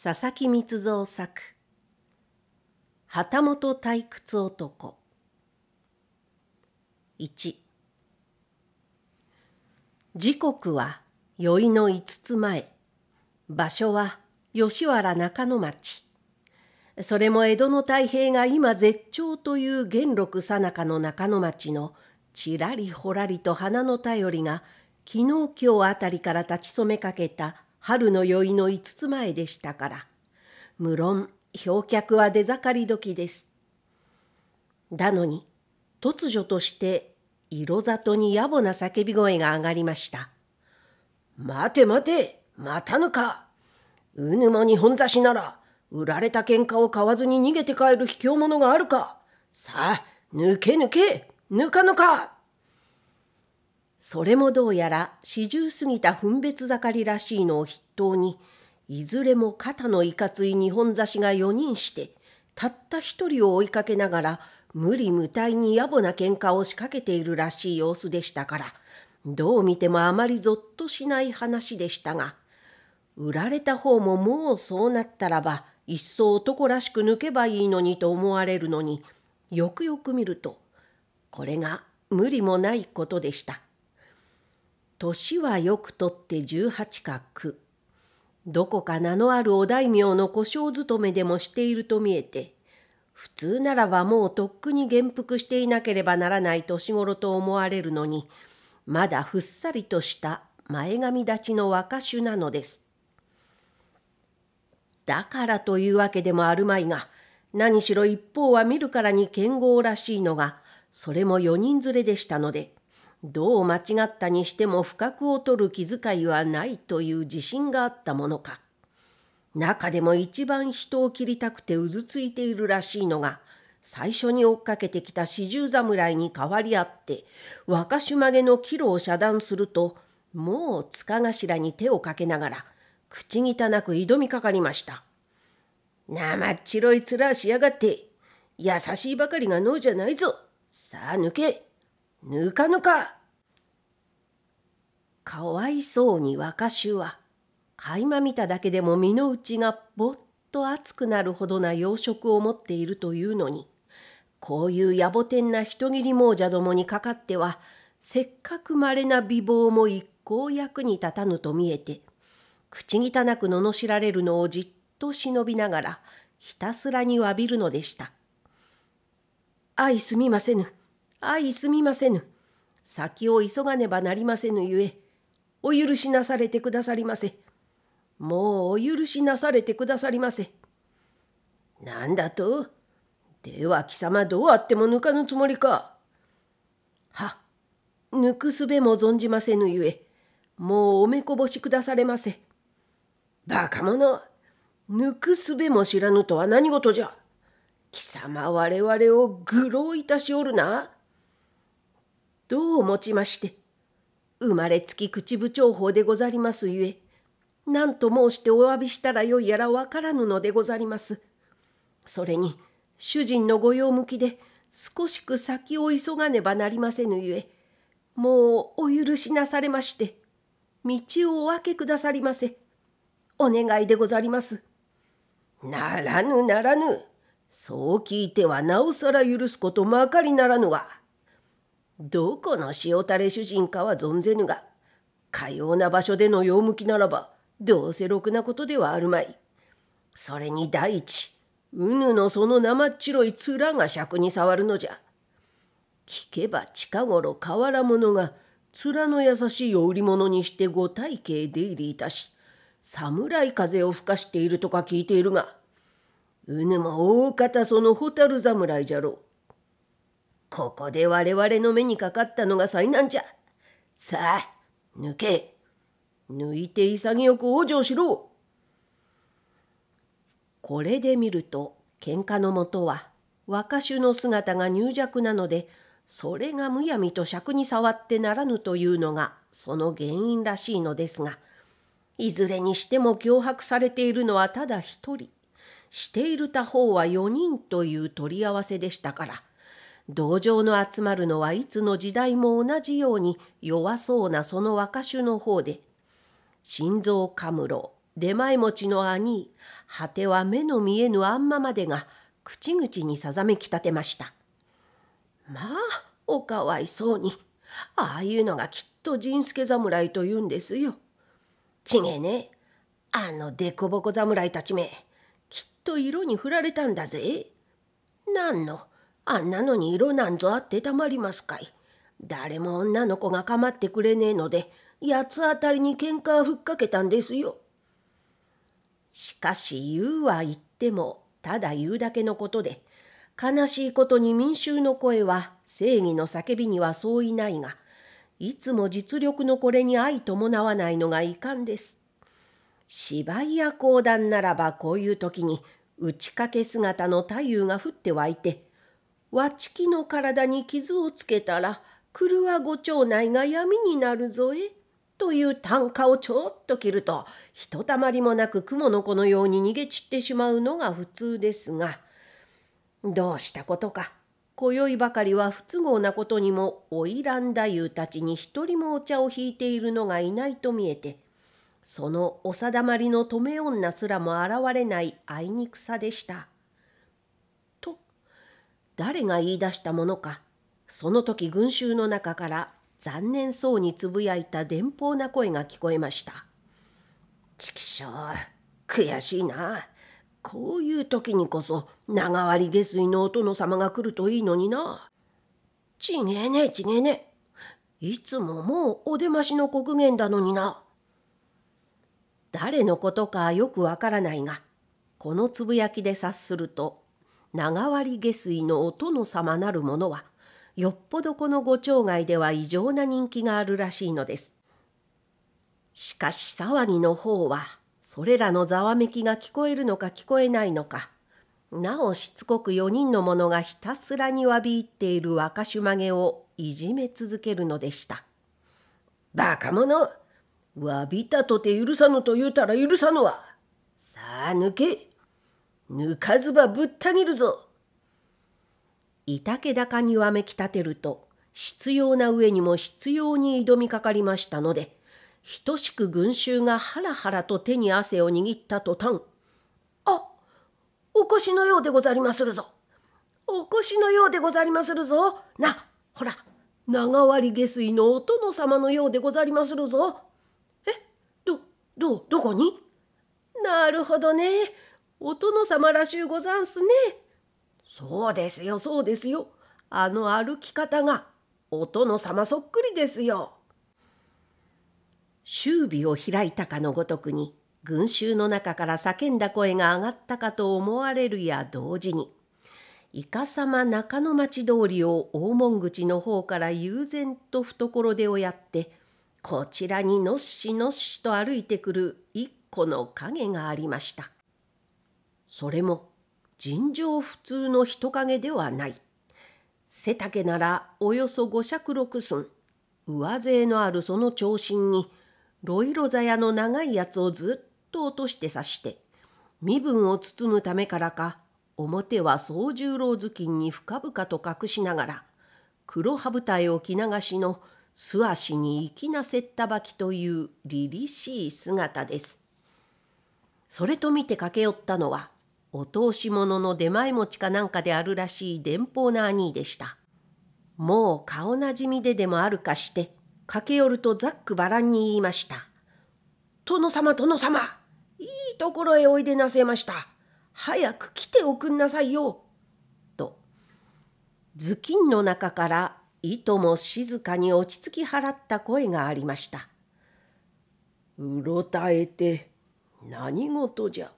佐々木光蔵作旗本退屈男1時刻は宵の五つ前場所は吉原中野町それも江戸の太平が今絶頂という元禄さなかの中野町のちらりほらりと花の便りが昨日今日あたりから立ち染めかけた春の宵の5つ前でしたから、無論、氷客は出盛り時です。だのに、突如として色里に野暮な叫び声が上がりました。待て待て、またぬか。うぬもに本差しなら、売られた喧嘩を買わずに逃げて帰る卑怯者があるか。さあ、抜け抜け、ぬかぬか。それもどうやら四十過ぎた分別盛りらしいのを筆頭に、いずれも肩のいかつい日本差しが4人して、たった一人を追いかけながら、無理無体に野暮な喧嘩を仕掛けているらしい様子でしたから、どう見てもあまりぞっとしない話でしたが、売られた方ももうそうなったらば、一層男らしく抜けばいいのにと思われるのに、よくよく見ると、これが無理もないことでした。年はよくとって十八か九。どこか名のあるお大名の故障勤めでもしていると見えて、普通ならばもうとっくに元服していなければならない年頃と思われるのに、まだふっさりとした前髪立ちの若手なのです。だからというわけでもあるまいが、何しろ一方は見るからに剣豪らしいのが、それも4人連れでしたので、どう間違ったにしても不覚を取る気遣いはないという自信があったものか中でも一番人を切りたくてうずついているらしいのが最初に追っかけてきた四十侍に代わりあって若手曲げの岐路を遮断するともう塚頭に手をかけながら口汚く挑みかかりました。生っちろい面しやがって優しいばかりが脳じゃないぞさあ抜けぬかぬかかわいそうに若衆は垣間見ただけでも身の内がぼっと熱くなるほどな養殖を持っているというのにこういう野暮天な人斬り亡者どもにかかってはせっかくまれな美貌も一向役に立たぬと見えて口汚く罵られるのをじっと忍びながらひたすらに詫びるのでした。相すみませぬ。相すみませぬ。先を急がねばなりませぬゆえ、お許しなされてくださりませ。もうお許しなされてくださりませ。なんだとでは貴様どうあっても抜かぬつもりか。は、抜くすべも存じませぬゆえ、もうおめこぼしくだされませ。バカ者、抜くすべも知らぬとは何事じゃ。貴様我々を愚弄いたしおるな。どうもちまして生まれつき口部長法でござりますゆえ何と申してお詫びしたらよいやらわからぬのでござります。それに主人のご用向きで少しく先を急がねばなりませぬゆえもうお許しなされまして道をお開けくださりませお願いでござります。ならぬならぬそう聞いてはなおさら許すことまかりならぬわ。どこの塩垂れ主人かは存ぜぬがかような場所での用向きならばどうせろくなことではあるまい。それに第一うぬのその生っ白い面が尺に触るのじゃ。聞けば近頃河原者が面の優しいお売り物にしてご体形出入りいたし侍風を吹かしているとか聞いているがうぬも大方その蛍侍じゃろう。ここで我々の目にかかったのが災難じゃ。さあ、抜け。抜いて潔く往生しろ。これで見ると、喧嘩のもとは、若衆の姿が入弱なので、それがむやみと尺に触ってならぬというのが、その原因らしいのですが、いずれにしても脅迫されているのはただ一人、している他方は四人という取り合わせでしたから、同情の集まるのはいつの時代も同じように弱そうなその若手の方で心臓カムロ出前持ちの兄果ては目の見えぬあんままでが口々にさざめきたてましたまあおかわいそうにああいうのがきっと仁助侍と言うんですよちげえねあのでこぼこ侍たちめきっと色に振られたんだぜ何のあんなのに色なんぞあってたまりますかい。誰も女の子が構ってくれねえので、八つ当たりに喧嘩ふっかけたんですよ。しかし言うは言っても、ただ言うだけのことで、悲しいことに民衆の声は正義の叫びには相違ないが、いつも実力のこれに相伴わないのが遺憾です。芝居や講談ならばこういう時に打ち掛け姿の太夫が降って湧いてわちきの体に傷をつけたらるわご町内が闇になるぞえ」という単価をちょっと切るとひとたまりもなく蜘蛛の子のように逃げ散ってしまうのが普通ですがどうしたことか今宵ばかりは不都合なことにも花魁太夫たちに一人もお茶を引いているのがいないと見えてそのお定まりの止め女すらも現れないあいにくさでした。誰が言い出したものかその時群衆の中から残念そうにつぶやいた伝報な声が聞こえました「ちきしょう悔しいなこういう時にこそ長割下水のお殿様が来るといいのにな」「ちげえねちげえねいつももうお出ましの刻限だのにな」誰のことかよくわからないがこのつぶやきで察すると長割下水のお殿様なるものはよっぽどこのご町外では異常な人気があるらしいのです。しかし騒ぎの方はそれらのざわめきが聞こえるのか聞こえないのかなおしつこく4人の者がひたすらにわび入っている若手曲げをいじめ続けるのでした。バカ者わびたとて許さぬと言うたら許さぬわ。さあ抜けぬかずばぶった切るぞ。板気高にわめきたてると、執要な上にも執拗に挑みかかりましたので、等しく群衆がハラハラと手に汗を握った途端、あお越しのようでござりまするぞ。お越しのようでござりまするぞ。な、ほら、長割下水のお殿様のようでござりまするぞ。え、ど、ど、どこになるほどね。お殿様らしゅうござんすね。そうですよ、そうですよ。あの歩き方がお殿様そっくりですよ。周尾を開いたかのごとくに群衆の中から叫んだ声が上がったかと思われるや同時にいかさま中の町通りを大門口の方から悠然と懐でをやってこちらにのっしのっしと歩いてくる一個の影がありました。それも尋常普通の人影ではない背丈ならおよそ五尺六寸上背のあるその長身にロイロ座屋の長いやつをずっと落として刺して身分を包むためからか表は総十郎頭巾に深々と隠しながら黒羽舞台を着流しの素足に粋なせったばきという凛々しい姿です。それと見て駆け寄ったのはお通し物の出前持ちかなんかであるらしい伝報な兄でした。もう顔なじみででもあるかして、駆け寄るとざっくばらんに言いました。殿様殿様、いいところへおいでなせました。早く来ておくんなさいよ。と、頭巾の中からいとも静かに落ち着き払った声がありました。うろたえて何事じゃ。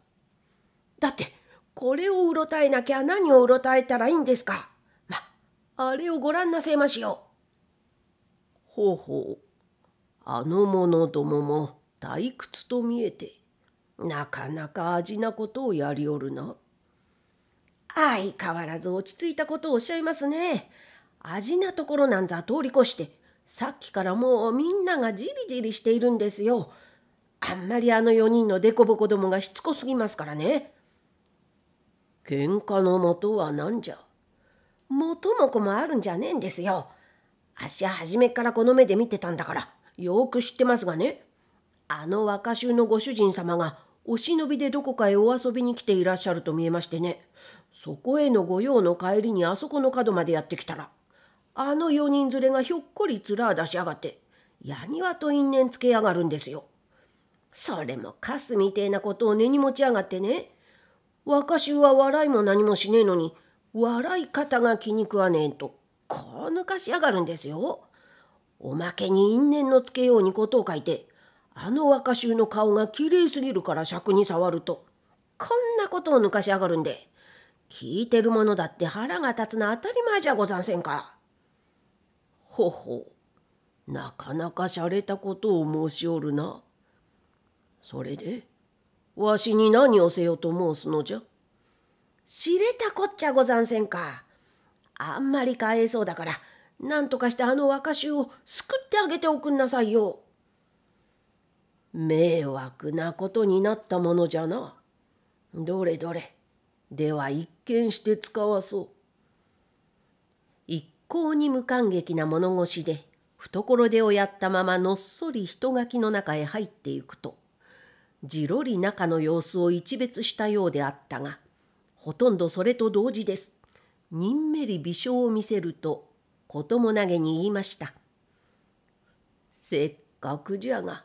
だってこれをうろたえなきゃ何をうろたえたらいいんですか。ま、あれをご覧なせましよう。ほうほう。あの者どもも退屈と見えて、なかなか味なことをやりおるな。相変わらず落ち着いたことをおっしゃいますね。味なところなんざ通り越して、さっきからもうみんながじりじりしているんですよ。あんまりあの4人のデコボコどもがしつこすぎますからね。喧嘩の元は何じゃ元も子もあるんじゃねえんですよ。あっしは初めからこの目で見てたんだから、よく知ってますがね。あの若衆のご主人様がお忍びでどこかへお遊びに来ていらっしゃると見えましてね。そこへの御用の帰りにあそこの角までやってきたら、あの四人連れがひょっこり面出しやがって、矢庭と因縁つけやがるんですよ。それもカスみてえなことを根に持ちやがってね。若衆は笑いも何もしねえのに笑い方が気に食わねえとこう抜かしやがるんですよ。おまけに因縁のつけようにことを書いてあの若衆の顔がきれいすぎるから尺に触るとこんなことを抜かしやがるんで聞いてるものだって腹が立つの当たり前じゃござんせんか。ほほなかなか洒落たことを申しおるな。それでわしに何をせよと申すのじゃ知れたこっちゃござんせんか。あんまりかえそうだから、なんとかしてあの若衆を救ってあげておくんなさいよ。迷惑なことになったものじゃな。どれどれ。では一見して使わそう。一向に無感激な物腰で懐手をやったままのっそり人垣の中へ入っていくとじろり中の様子を一別したようであったがほとんどそれと同時です。にんめり微笑を見せると子供投げに言いました。せっかくじゃが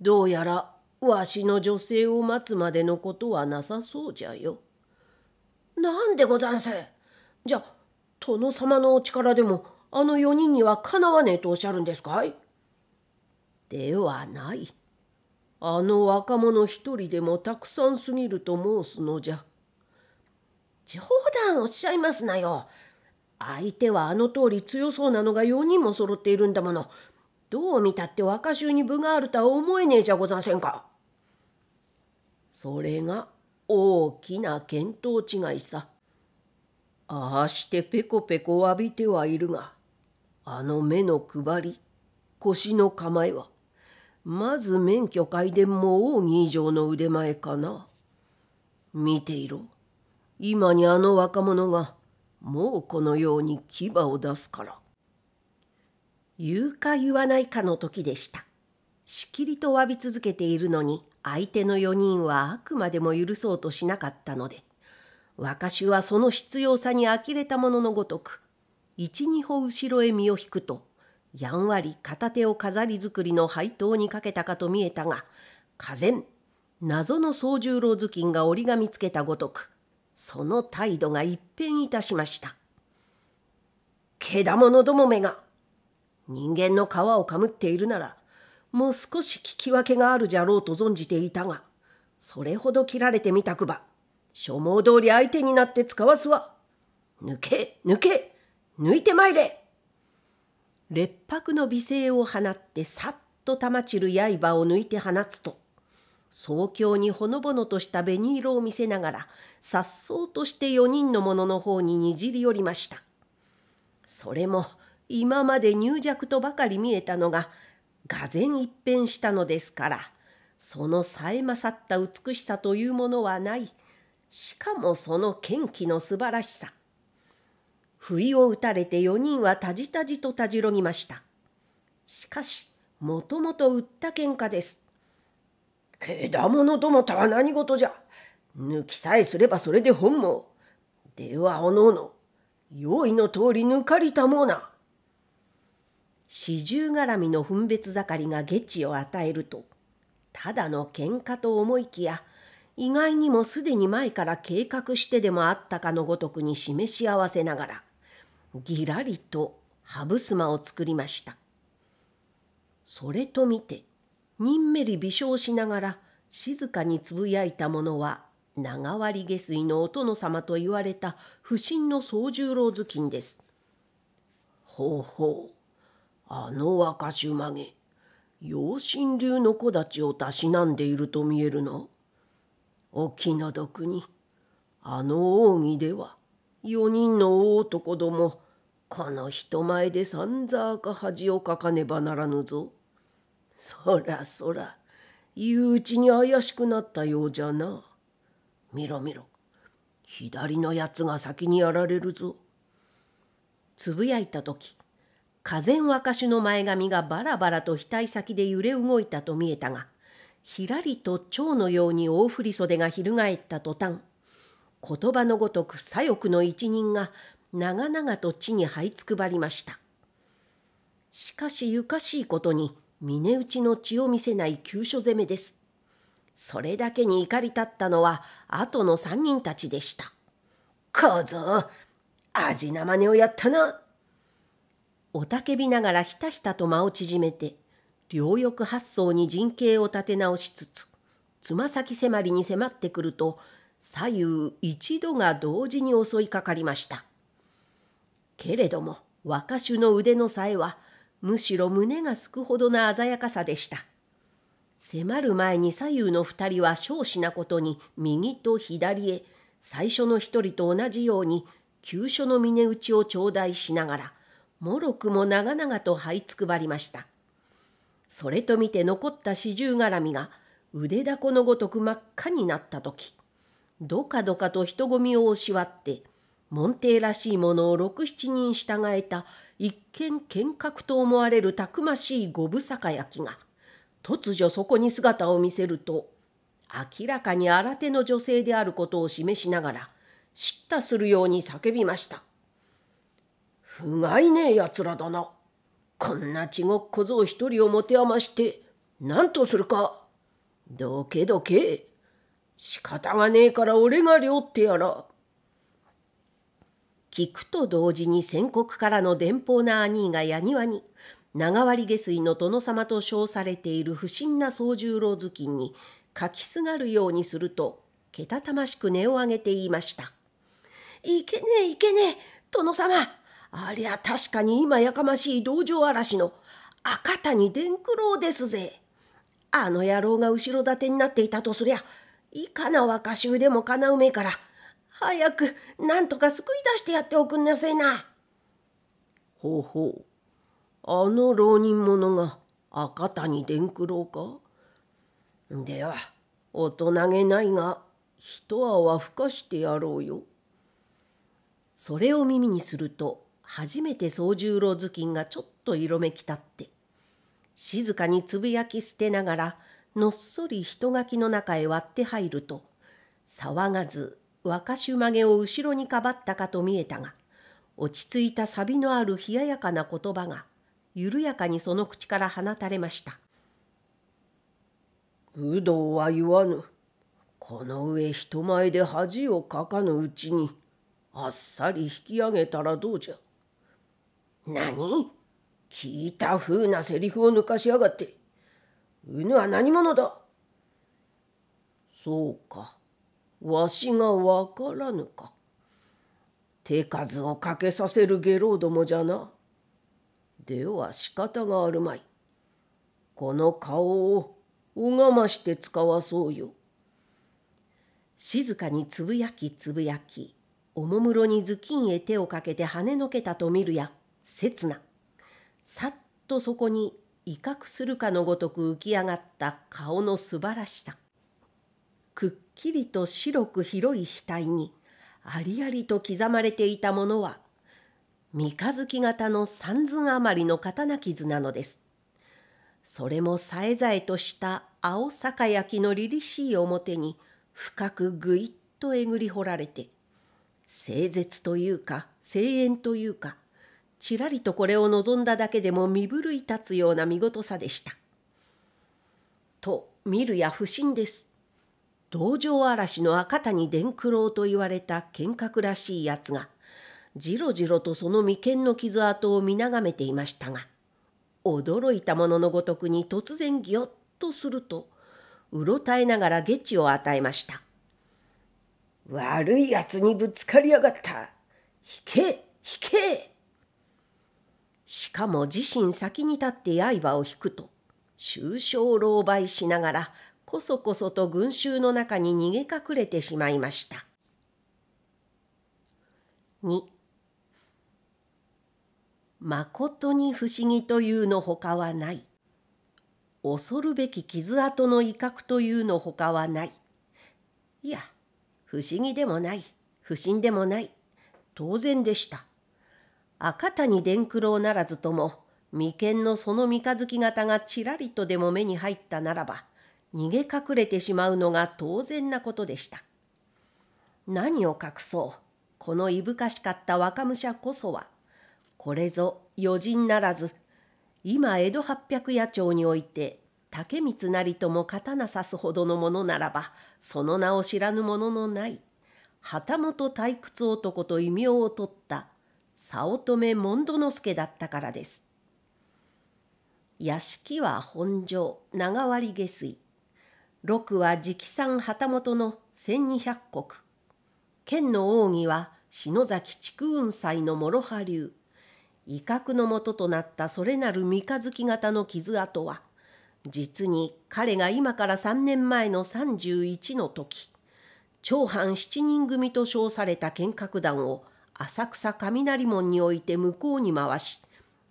どうやらわしの女性を待つまでのことはなさそうじゃよ。なんでござんすじゃ殿様のお力でもあの4人にはかなわねえとおっしゃるんですかいではない。あの若者一人でもたくさんすぎると申すのじゃ。冗談おっしゃいますなよ。相手はあの通り強そうなのが4人も揃っているんだもの。どう見たって若衆に分があるとは思えねえじゃござんせんか。それが大きな見当違いさ。ああしてペコペコ浴びてはいるが、あの目の配り、腰の構えは、まず免許改伝も奥義以上の腕前かな。見ていろ。今にあの若者が、もうこのように牙を出すから。言うか言わないかの時でした。しきりと詫び続けているのに、相手の4人はあくまでも許そうとしなかったので、私はその必要さに呆れたもののごとく、一二歩後ろへ身を引くと、やんわり片手を飾り作りの配当にかけたかと見えたが風ん、謎の宗十郎頭巾が折り紙つけたごとくその態度が一変いたしましたけだものどもめが人間の皮をかむっているならもう少し聞き分けがあるじゃろうと存じていたがそれほど切られてみたくば所望通り相手になって使わすわ抜け抜け抜いてまいれ烈白の美声を放ってさっと玉散る刃を抜いて放つと早京にほのぼのとした紅色を見せながらさっそうとして4人の者の方ににじり寄りましたそれも今まで入弱とばかり見えたのががぜ一変したのですからそのさえ勝った美しさというものはないしかもその剣気の素晴らしさ不意を打たれて4人はたじたじとたじろぎました。しかし、もともと売った喧嘩です。けものどもとは何事じゃ。抜きさえすればそれで本望。ではおのおの、用意の通り抜かりたもうな。四十絡みの分別盛りが下地を与えると、ただの喧嘩と思いきや、意外にもすでに前から計画してでもあったかのごとくに示し合わせながら、ぎらりと羽マを作りましたそれと見てにんめり微笑しながら静かにつぶやいたものは長割下水のお殿様と言われた不審の宗十郎頭巾です。ほうほうあの若衆曲げ養親流の子たちをたしなんでいると見えるのお気の毒にあの奥義では4人の大男どもこの人前でさんざか恥をかかねばならぬぞ。そらそら、いううちに怪しくなったようじゃな。見ろ見ろ、左のやつが先にやられるぞ。つぶやいた時、風ん若手の前髪がバラバラと額先で揺れ動いたと見えたが、ひらりと蝶のように大振り袖が翻った途端、言葉のごとく左翼の一人が長々と地に這いつくばりましたしかしゆかしいことに峰打ちの血を見せない急所攻めですそれだけに怒り立ったのは後の三人たちでした小僧味な真似をやったなおたけびながらひたひたと間を縮めて両翼発想に陣形を立て直しつつつま先迫りに迫ってくると左右一度が同時に襲いかかりました。けれども若手の腕のさえはむしろ胸がすくほどな鮮やかさでした迫る前に左右の2人は少子なことに右と左へ最初の1人と同じように急所の峰打ちを頂戴しながらもろくも長々と這いつくばりましたそれと見て残った四十絡みが腕だこのごとく真っ赤になった時どかどかと人混みを押し割って門弟らしいものを六七人従えた一見剣客と思われるたくましい五分坂焼きが突如そこに姿を見せると明らかに新手の女性であることを示しながら叱咤するように叫びました。不甲斐ねえやつらだな。こんな地獄小僧一人を持て余して何とするか。どけどけ。仕方がねえから俺が料ってやら。聞くと同時に宣告からの電報な兄がやにわに長割下水の殿様と称されている不審な宗十郎頭巾にかきすがるようにするとけたたましく音を上げて言いました「いけねえいけねえ殿様ありゃ確かに今やかましい道場嵐の赤谷伝九郎ですぜあの野郎が後ろ盾になっていたとすりゃいかな若衆でもかなうめえから早くなんとか救い出してやっておくんなせえな。ほうほうあの浪人者が赤谷伝九郎かでは大人げないが一泡吹かしてやろうよ。それを耳にすると初めて宗十郎頭巾がちょっと色めきたって静かにつぶやき捨てながらのっそり人垣の中へ割って入ると騒がず若衆曲げを後ろにかばったかと見えたが落ち着いたサビのある冷ややかな言葉が緩やかにその口から放たれました「有道は言わぬこの上人前で恥をかかぬうちにあっさり引き上げたらどうじゃ」何聞いた風なセリフを抜かしやがって。犬は何者だそうか。わしがわからぬか。手数をかけさせる下郎どもじゃな。では仕方があるまい。この顔を拝まして使わそうよ。静かにつぶやきつぶやき、おもむろに頭巾へ手をかけて跳ねのけたと見るや、刹那。さっとそこに威嚇するかのごとく浮き上がった顔の素晴らしさ。くっきりと白く広い額にありありと刻まれていたものは三日月型の三寸余りの刀傷なのです。それもさえざえとした青坂焼きの凛々しい表に深くぐいっとえぐり掘られて清絶というか声援というかちらりとこれを望んだだけでも身震い立つような見事さでした。と見るや不審です。道場嵐の赤谷伝九郎と言われた剣客らしいやつがじろじろとその眉間の傷跡を見眺めていましたが驚いたもののごとくに突然ぎょっとするとうろたえながら下地を与えました「悪いやつにぶつかりやがった引け引け!」しかも自身先に立って刃を引くと終生狼狽しながらこそこそと群衆の中に逃げ隠れてしまいました。2まことに不思議というのほかはない。恐るべき傷跡の威嚇というのほかはない。いや、不思議でもない、不審でもない、当然でした。赤谷伝九郎ならずとも、眉間のその三日月型がちらりとでも目に入ったならば、逃げ隠れてしまうのが当然なことでした。何を隠そう。このいぶかしかった若武者こそは、これぞ余人ならず、今江戸八百野町において、竹光なりとも刀刺すほどのものならば、その名を知らぬもののない、旗本退屈男と異名を取った早乙女門戸之助だったからです。屋敷は本所、長割下水。六は直参旗本の千二百石。県の奥義は篠崎竹雲斎の諸派流。威嚇のもととなったそれなる三日月型の傷跡は、実に彼が今から3年前の31の時、長藩7人組と称された剣客団を浅草雷門において向こうに回し、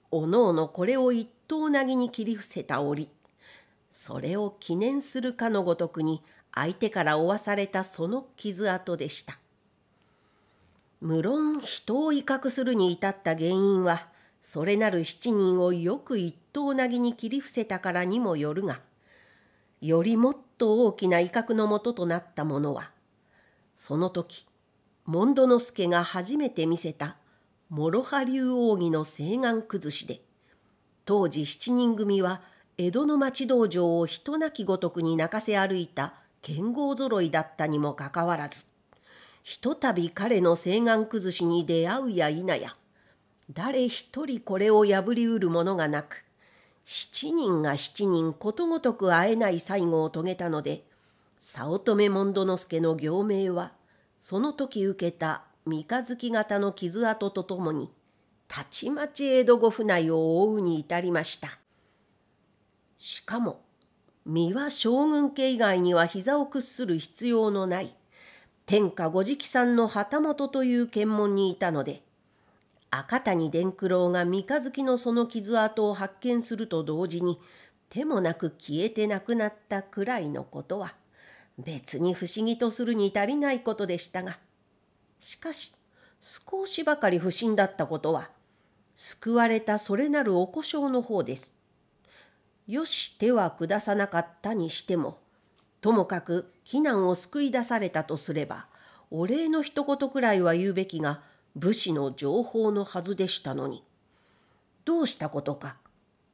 おのおのこれを一刀なぎに切り伏せた折、それを記念するかのごとくに相手から負わされたその傷跡でした無論人を威嚇するに至った原因はそれなる7人をよく一刀なぎに切り伏せたからにもよるがよりもっと大きな威嚇のもととなったものはその時モンドノスケが初めて見せた諸波竜扇の青岩崩しで当時7人組は江戸の町道場を人なきごとくに泣かせ歩いた剣豪ぞろいだったにもかかわらずひとたび彼の請岸崩しに出会うや否や誰一人これを破りうるものがなく7人が7人ことごとく会えない最後を遂げたので早乙女門之助の行名はその時受けた三日月型の傷跡とともにたちまち江戸御府内を覆うに至りました。しかも身は将軍家以外には膝を屈する必要のない天下ご直参の旗本という検問にいたので赤谷伝九郎が三日月のその傷跡を発見すると同時に手もなく消えてなくなったくらいのことは別に不思議とするに足りないことでしたがしかし少しばかり不審だったことは救われたそれなるお故障の方です。よし手は下さなかったにしてもともかく避難を救い出されたとすればお礼の一言くらいは言うべきが武士の情報のはずでしたのにどうしたことか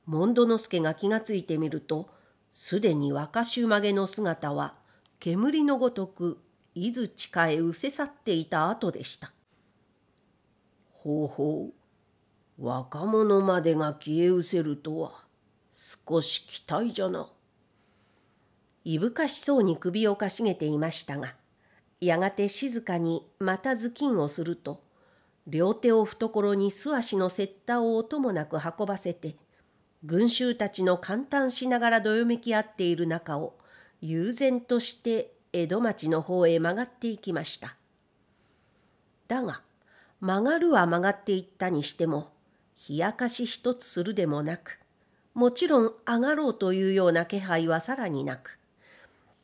門戸之助が気がついてみるとすでに若衆曲げの姿は煙のごとく伊豆地下へうせ去っていた後でした。ほうほう若者までが消え失せるとは少し期待じゃな。いぶかしそうに首をかしげていましたが、やがて静かにまた頭巾をすると、両手を懐に素足の雪駄を音もなく運ばせて、群衆たちの簡単しながらどよめき合っている中を、悠然として江戸町の方へ曲がっていきました。だが、曲がるは曲がっていったにしても、冷やかし一つするでもなく、もちろん上がろうというような気配はさらになく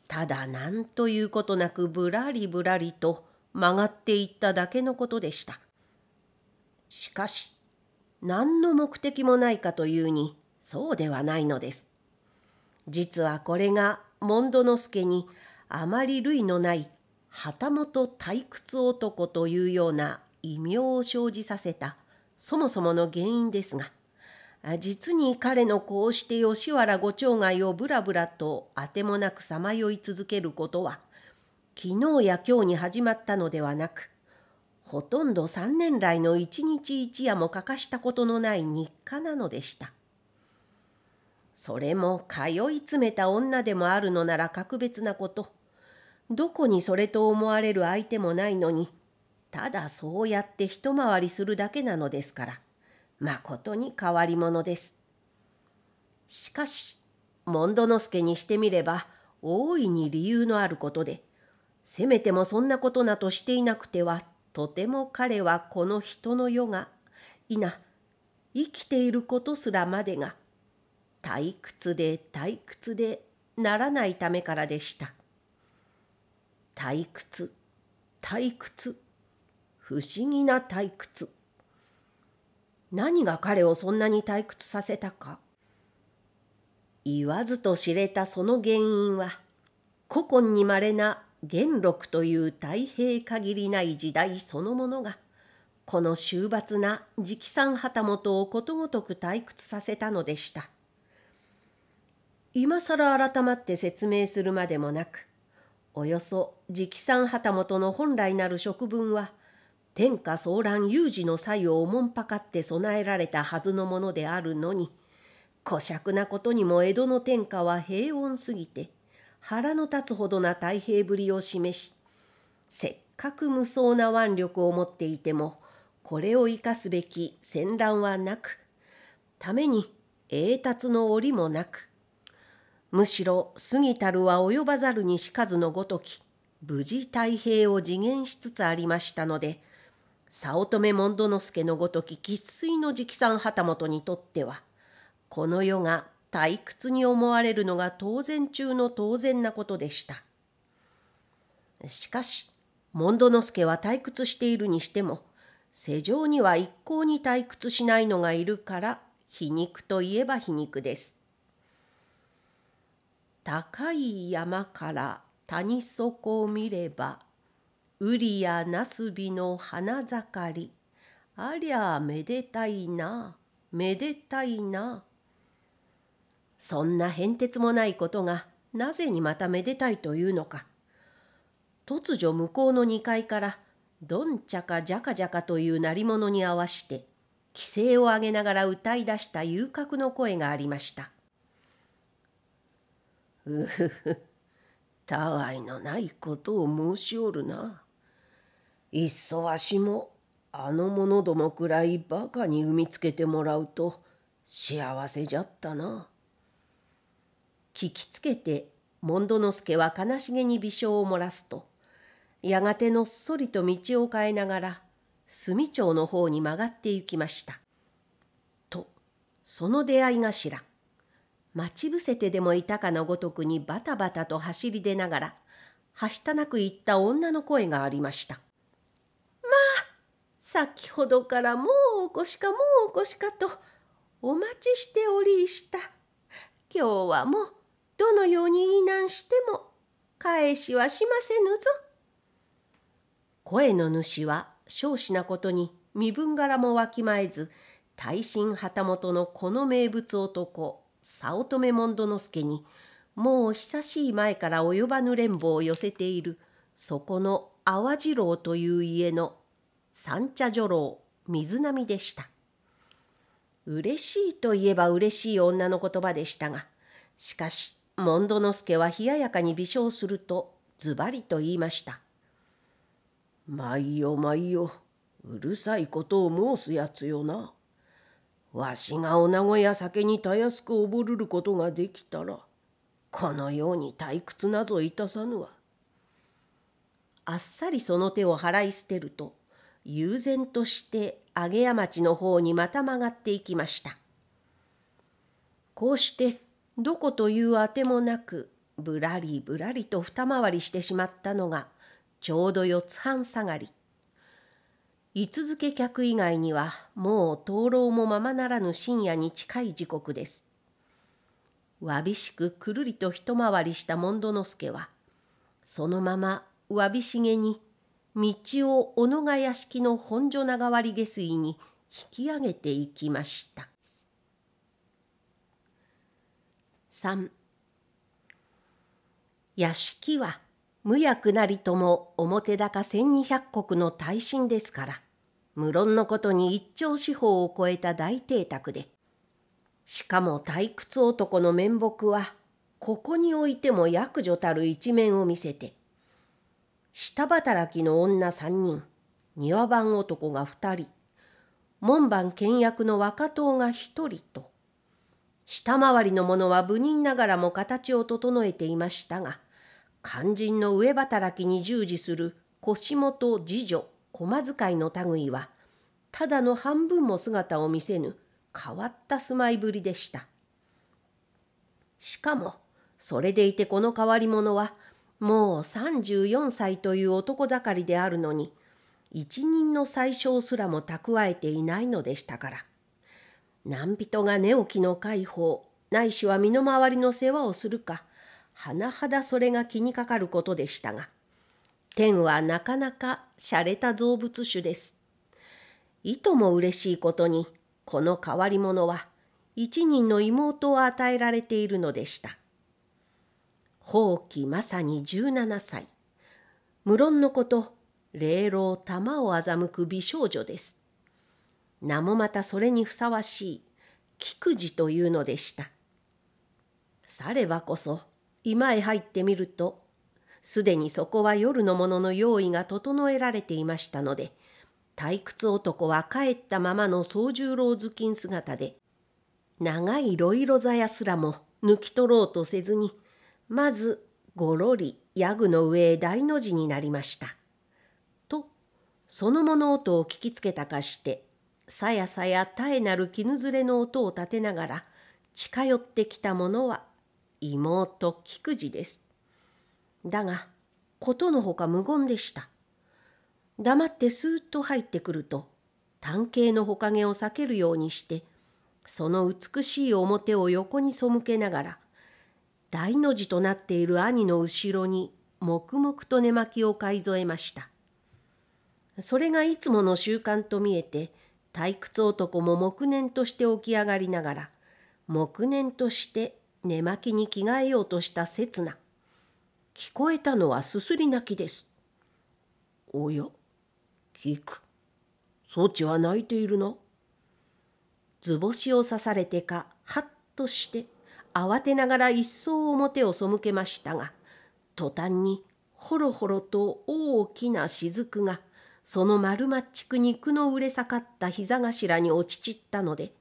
ただ何ということなくぶらりぶらりと曲がっていっただけのことでしたしかし何の目的もないかというにそうではないのです実はこれがモンドノケにあまり類のない旗本退屈男というような異名を生じさせたそもそもの原因ですが実に彼のこうして吉原ご町外をぶらぶらとあてもなくさまよい続けることは昨日や今日に始まったのではなくほとんど3年来の一日一夜も欠かしたことのない日課なのでした。それも通い詰めた女でもあるのなら格別なこと。どこにそれと思われる相手もないのに、ただそうやって一回りするだけなのですから。まことに変わり者です。しかし、モンドノ助にしてみれば、大いに理由のあることで、せめてもそんなことなどしていなくては、とても彼はこの人の世が、いな、生きていることすらまでが、退屈で退屈でならないためからでした。退屈、退屈、不思議な退屈。何が彼をそんなに退屈させたか言わずと知れたその原因は古今にまれな元禄という太平限りない時代そのものがこの終末な直参旗本をことごとく退屈させたのでした今ら改まって説明するまでもなくおよそ直参旗本の本来なる職分は天下騒乱有事の際をおもんぱかって備えられたはずのものであるのにこしゃくなことにも江戸の天下は平穏すぎて腹の立つほどな太平ぶりを示しせっかく無双な腕力を持っていてもこれを生かすべき戦乱はなくために栄達の折もなくむしろ過ぎたるは及ばざるにしかずのごとき無事太平を次元しつつありましたので早乙女門殿助のごとき生っ粋の直参旗本にとってはこの世が退屈に思われるのが当然中の当然なことでしたしかし門殿助は退屈しているにしても世情には一向に退屈しないのがいるから皮肉といえば皮肉です高い山から谷底を見ればウリやナスビの花盛りありゃめでたいなめでたいなそんな変哲もないことがなぜにまためでたいというのか突如向こうの2階からどんちゃかじゃかじゃかという鳴り物に合わして気勢を上げながら歌い出した遊郭の声がありましたうふふたわいのないことを申しおるな。いっそわしもあの者どもくらいバカに産みつけてもらうと幸せじゃったな。聞きつけて門ンド助は悲しげに微笑を漏らすとやがてのっそりと道を変えながら墨町の方に曲がって行きました。とその出会い頭待ち伏せてでもいたかのごとくにバタバタと走り出ながらはしたなく行った女の声がありました。先ほどからもうお越しかもうお越しかとお待ちしておりした。今日はもうどのように難しても返しはしませぬぞ。声の主は少子なことに身分柄もわきまえず大身旗本のこの名物男早乙女門之助にもう久しい前から及ばぬ連舫を寄せているそこの淡路郎という家の三茶女郎水波でした嬉しいといえば嬉しい女の言葉でしたがしかし門戸の助は冷ややかに微笑するとズバリと言いました「よまいようるさいことを申すやつよな。わしが女子や酒にたやすくおぼるることができたらこのように退屈なぞいたさぬわ。あっさりその手を払い捨てると悠然として上屋町の方にまた曲がっていきましたこうしてどこというあてもなくぶらりぶらりと二回りしてしまったのがちょうど四つ半下がり居続け客以外にはもう灯籠もままならぬ深夜に近い時刻ですわびしくくるりと一回りした門戸之助はそのままわびしげに道を小野が屋敷の本所長割下水に引き上げていきました3屋敷は無役なりとも表高1200石の大震ですから無論のことに一朝四方を超えた大邸宅でしかも退屈男の面目はここにおいても役女たる一面を見せて下働きの女3人庭番男が2人門番倹約の若党が1人と下回りの者は部人ながらも形を整えていましたが肝心の上働きに従事する腰元次女駒使いの類はただの半分も姿を見せぬ変わった住まいぶりでしたしかもそれでいてこの変わり者はもう34歳という男盛りであるのに、一人の最小すらも蓄えていないのでしたから。何人が寝起きの解放、ないしは身の回りの世話をするか、甚だそれが気にかかることでしたが、天はなかなか洒落た動物種です。いとも嬉しいことに、この変わり者は、一人の妹を与えられているのでした。宝器まさに17歳無論のこと霊老玉を欺く美少女です名もまたそれにふさわしい菊池というのでしたさればこそ今へ入ってみるとすでにそこは夜のものの用意が整えられていましたので退屈男は帰ったままの宗十郎頭巾姿で長いいろ座やすらも抜き取ろうとせずにまずごろりヤグの上へ大の字になりました。とその物音を聞きつけたかしてさやさや絶えなる絹ずれの音を立てながら近寄ってきたものは妹菊次です。だがことのほか無言でした。黙ってスーッと入ってくると探偵のほかげを避けるようにしてその美しい表を横に背けながら大の字となっている兄の後ろに黙々と寝巻きを買い添えました。それがいつもの習慣と見えて、退屈男も黙念として起き上がりながら、黙念として寝巻きに着替えようとした刹那、聞こえたのはすすり泣きです。おや、聞く。そっちは泣いているな。図星を刺されてか、はっとして、慌てながら一層表を背けましたが途端にほろほろと大きな雫がその丸まっちく肉の売れ盛った膝頭に落ちちったので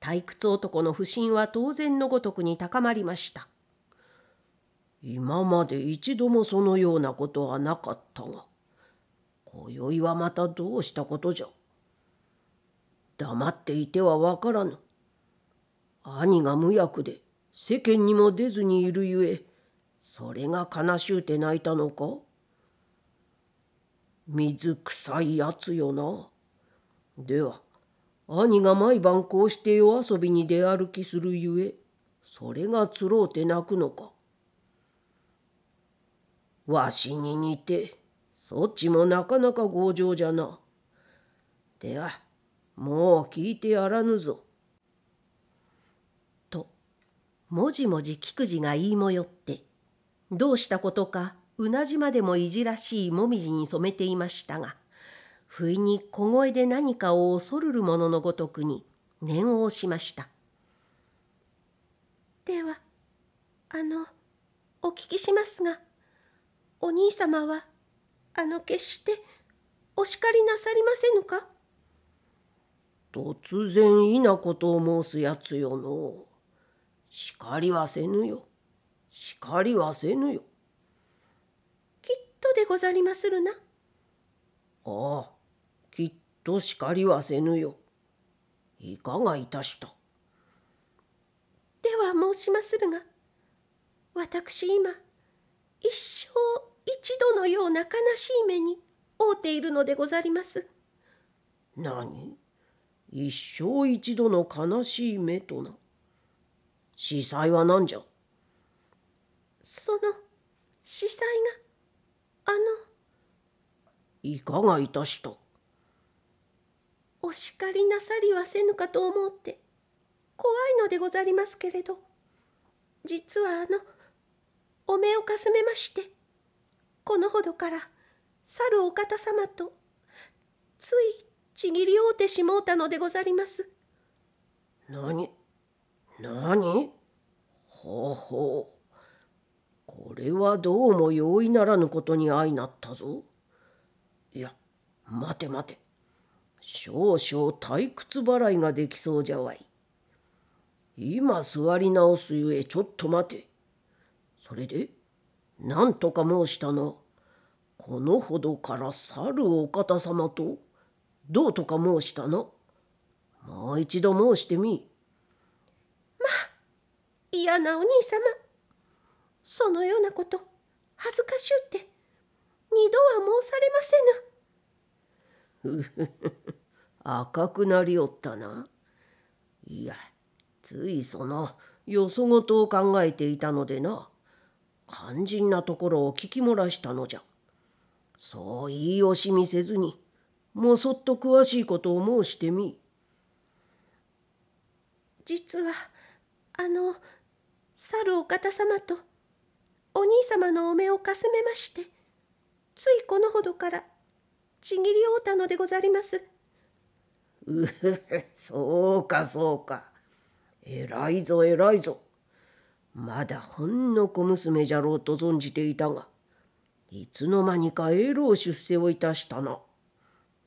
退屈男の不信は当然のごとくに高まりました今まで一度もそのようなことはなかったが今宵はまたどうしたことじゃ黙っていてはわからぬ兄が無役で世間にも出ずにいるゆえそれが悲しゅうて泣いたのか水臭いやつよな。では兄が毎晩こうして夜遊びに出歩きするゆえそれがつろうて泣くのか。わしに似てそっちもなかなか強情じゃな。ではもう聞いてやらぬぞ。もじもじ菊路が言いもよって、どうしたことか、うなじまでもいじらしいもみじに染めていましたが、不意に小声で何かを恐るるもののごとくに念を押しました。では、あの、お聞きしますが、お兄様は、あの、決して、お叱りなさりませぬか突然いなことを申すやつよの叱りはせぬよ。叱りはせぬよ。きっとでござりまするな。ああ、きっと叱りはせぬよ。いかがいたした。では申しまするが、私今、一生一度のような悲しい目に遭うているのでござります。何一生一度の悲しい目とな。司祭は何じゃその司祭があのいかがいたしたお叱りなさりはせぬかと思うて怖いのでござりますけれど実はあのお目をかすめましてこのほどから去るお方様とついちぎりおうてしもうたのでござります。何何ほうほうこれはどうも容易ならぬことに相なったぞいや待て待て少々退屈払いができそうじゃわい今座り直すゆえちょっと待てそれで何とか申したのこのほどから去るお方様とどうとか申したのもう一度申してみ嫌なお兄様そのようなこと恥ずかしゅうて二度は申されませぬ 赤くなりおったないやついそのよそごとを考えていたのでな肝心なところを聞き漏らしたのじゃそう言い惜しみせずにもそっと詳しいことを申してみ実はあのさるお方様とお兄様のお目をかすめましてついこのほどからちぎりおうたのでござります。うへそうかそうか偉いぞ偉いぞまだほんの小娘じゃろうと存じていたがいつの間にかエロを出世をいたしたな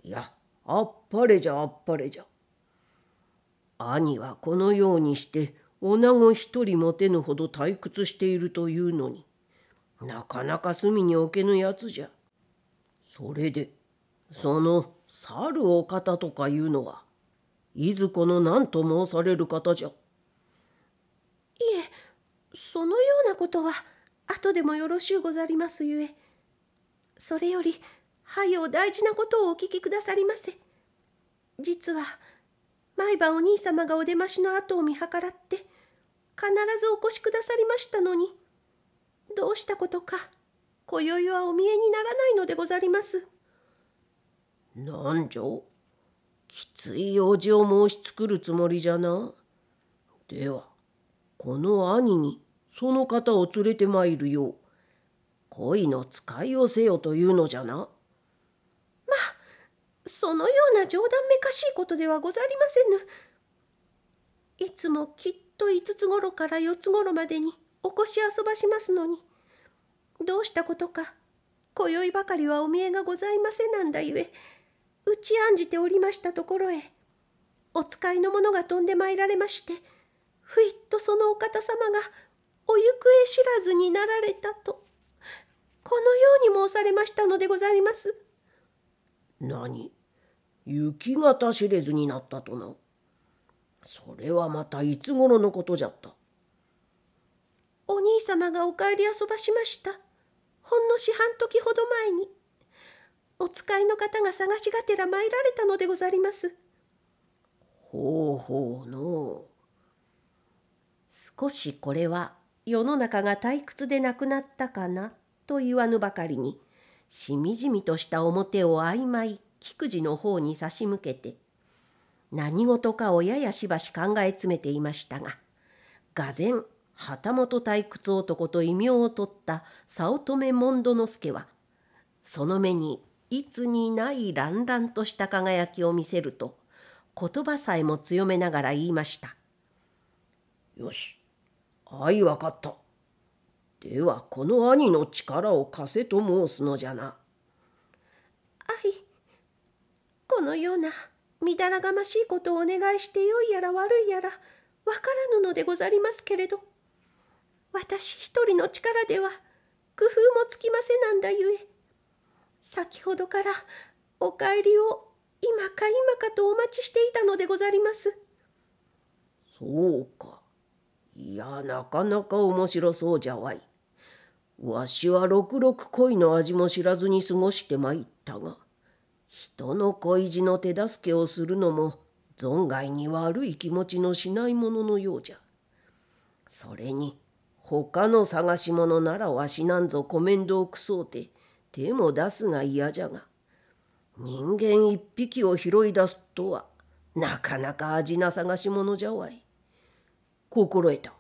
いやあっぱれじゃあっぱれじゃ兄はこのようにして女子一人持てぬほど退屈しているというのになかなか隅に置けぬやつじゃそれでその猿お方とかいうのはいずこの何と申される方じゃいえそのようなことは後でもよろしゅうござりますゆえそれよりはよう大事なことをお聞きくださりませ実は毎晩お兄様がお出ましの後を見計らって必ずお越しくださりましたのにどうしたことか今宵はお見えにならないのでござります。なんじゃきつい用事を申し作るつもりじゃな。ではこの兄にその方を連れてまいるよう恋の使いをせよというのじゃな。そのような冗談めかしいことではござりませぬ。いつもきっと5つ頃から4つ頃までにお越し遊ばしますのに、どうしたことか、今宵ばかりはお見えがございませなんだゆえ、打ち案じておりましたところへ、お使いの者が飛んでまいられまして、ふいっとそのお方様がお行方知らずになられたと、このように申されましたのでござります。何雪型知れずになったとな。それはまたいつ頃のことじゃった。お兄様がお帰り遊ばしました。ほんの四半時ほど前に。お使いの方が探しがてら参られたのでござります。ほうほうの少しこれは世の中が退屈でなくなったかなと言わぬばかりにしみじみとした表を曖昧菊次の方に差し向けて何事かをややしばし考え詰めていましたががぜん旗本退屈男と異名を取った早乙女門戸之助はその目にいつにない乱々とした輝きを見せると言葉さえも強めながら言いました「よし相分かった。ではこの兄の力を貸せと申すのじゃな」。あいこのようなみだらがましいことをお願いしてよいやら悪いやらわからぬのでござりますけれど私一人の力では工夫もつきませなんだゆえ先ほどからお帰りを今か今かとお待ちしていたのでござります。そうか。いや、なかなか面白そうじゃわい。わしはろくろく恋の味も知らずに過ごしてまいったが、人の恋路の手助けをするのも存外に悪い気持ちのしないもののようじゃ。それに他の探し物ならわしなんぞコメンドをくそうて手も出すが嫌じゃが人間一匹を拾い出すとはなかなか味な探し物じゃわい。心得た。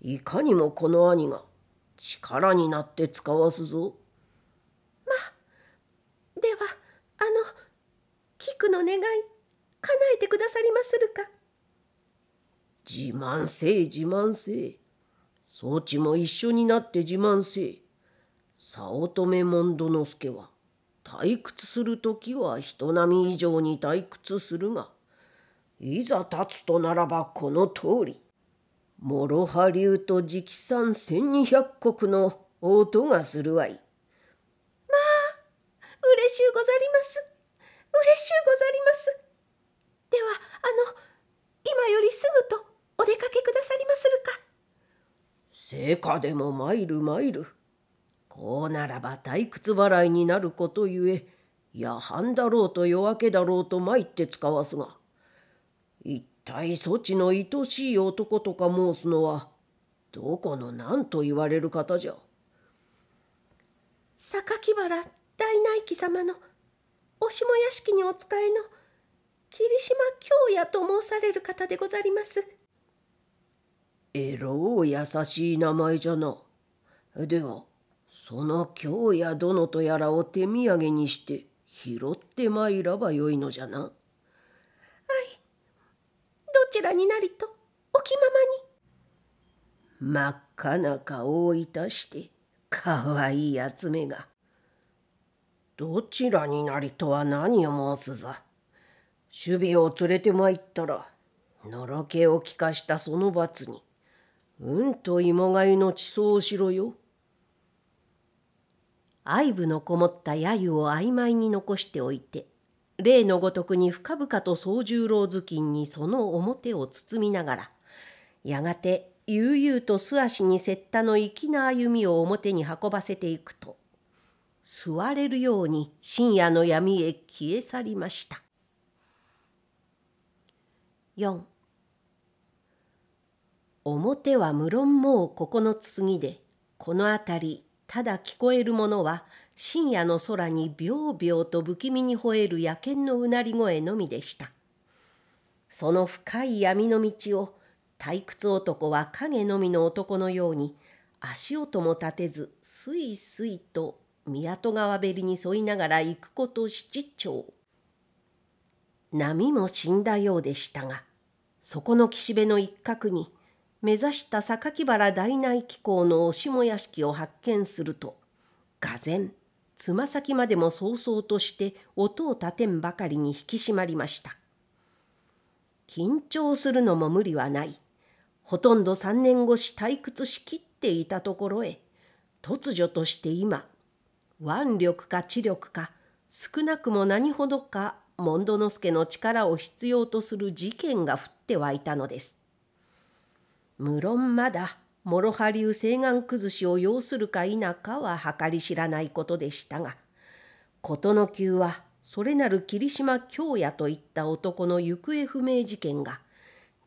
いかにもこの兄が力になって使わすぞ。まあでは。あの菊の願い叶えてくださりまするか自慢せえ自慢せえ装置も一緒になって自慢せえ早乙女門殿助は退屈する時は人並み以上に退屈するがいざ立つとならばこの通り諸波流と直参千二百石の音がするわい。しゅうござりますうれしゅうござりますではあの今よりすぐとお出かけくださりまするか成果でもいるいるこうならば退屈払いになることゆえ夜半だろうと夜明けだろうと参って使わすが一体そちの愛しい男とか申すのはどこの何と言われる方じゃ。榊原大内貴様のお下屋敷にお仕えの霧島京也と申される方でござります。えろう優しい名前じゃな。ではその京也殿とやらを手土産にして拾ってまいらばよいのじゃな。はい。どちらになりとお気ままに。真っ赤な顔をいたしてかわいい集めがどちらになりとは何を申すざ。守備を連れて参ったら、のろけを聞かしたその罰に、うんと芋がゆの地層をしろよ。愛部のこもった揶揄を曖昧に残しておいて、例のごとくに深々と宗十郎頭巾にその表を包みながら、やがて悠々と素足に雪多の粋な歩みを表に運ばせていくと、座れるように深夜の闇へ消え去りました4表は無論もう9つ過ぎでこの辺りただ聞こえるものは深夜の空にびょうびょうと不気味に吠える野犬のうなり声のみでしたその深い闇の道を退屈男は影のみの男のように足音も立てずすいすいと宮戸川べりに沿いながら行くこと七丁波も死んだようでしたがそこの岸辺の一角に目指した榊原大内機構のおも屋敷を発見するとがぜつま先までも早々として音を立てんばかりに引き締まりました緊張するのも無理はないほとんど3年越し退屈しきっていたところへ突如として今腕力か知力か少なくも何ほどか問答の助の力を必要とする事件が降ってはいたのです。無論まだ諸波流西岸崩しを要するか否かは計り知らないことでしたが事の急はそれなる霧島京也といった男の行方不明事件が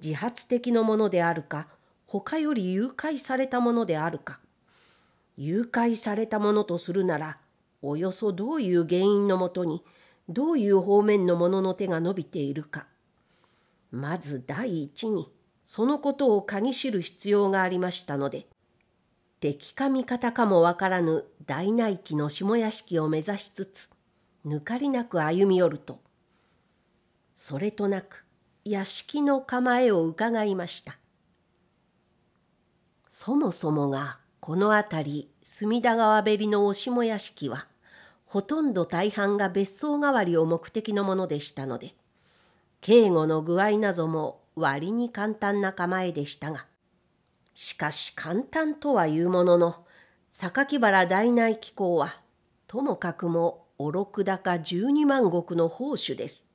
自発的のものであるか他より誘拐されたものであるか誘拐されたものとするならおよそどういう原因のもとにどういう方面のものの手が伸びているかまず第一にそのことをかぎ知る必要がありましたので敵か味方かもわからぬ大内記の下屋敷を目指しつつ抜かりなく歩み寄るとそれとなく屋敷の構えを伺いましたそもそもがこの辺り隅田川べりのし下屋敷はほとんど大半が別荘代わりを目的のものでしたので警護の具合なども割に簡単な構えでしたがしかし簡単とはいうものの榊原大内機構はともかくもお六高十二万石の奉主です。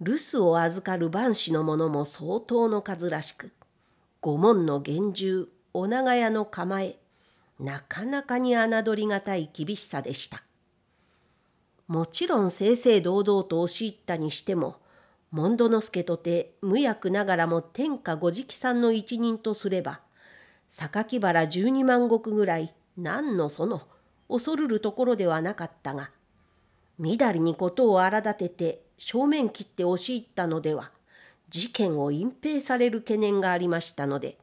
留守を預かる万士の者も相当の数らしく、御門の厳重、お長屋の構えなかなかに侮りがたい厳しさでしたもちろん正々堂々と押し入ったにしても門戸之助とて無役ながらも天下ご直参の一人とすれば榊原十二万石ぐらい何のその恐るるところではなかったがみだりに事を荒立てて正面切って押し入ったのでは事件を隠蔽される懸念がありましたので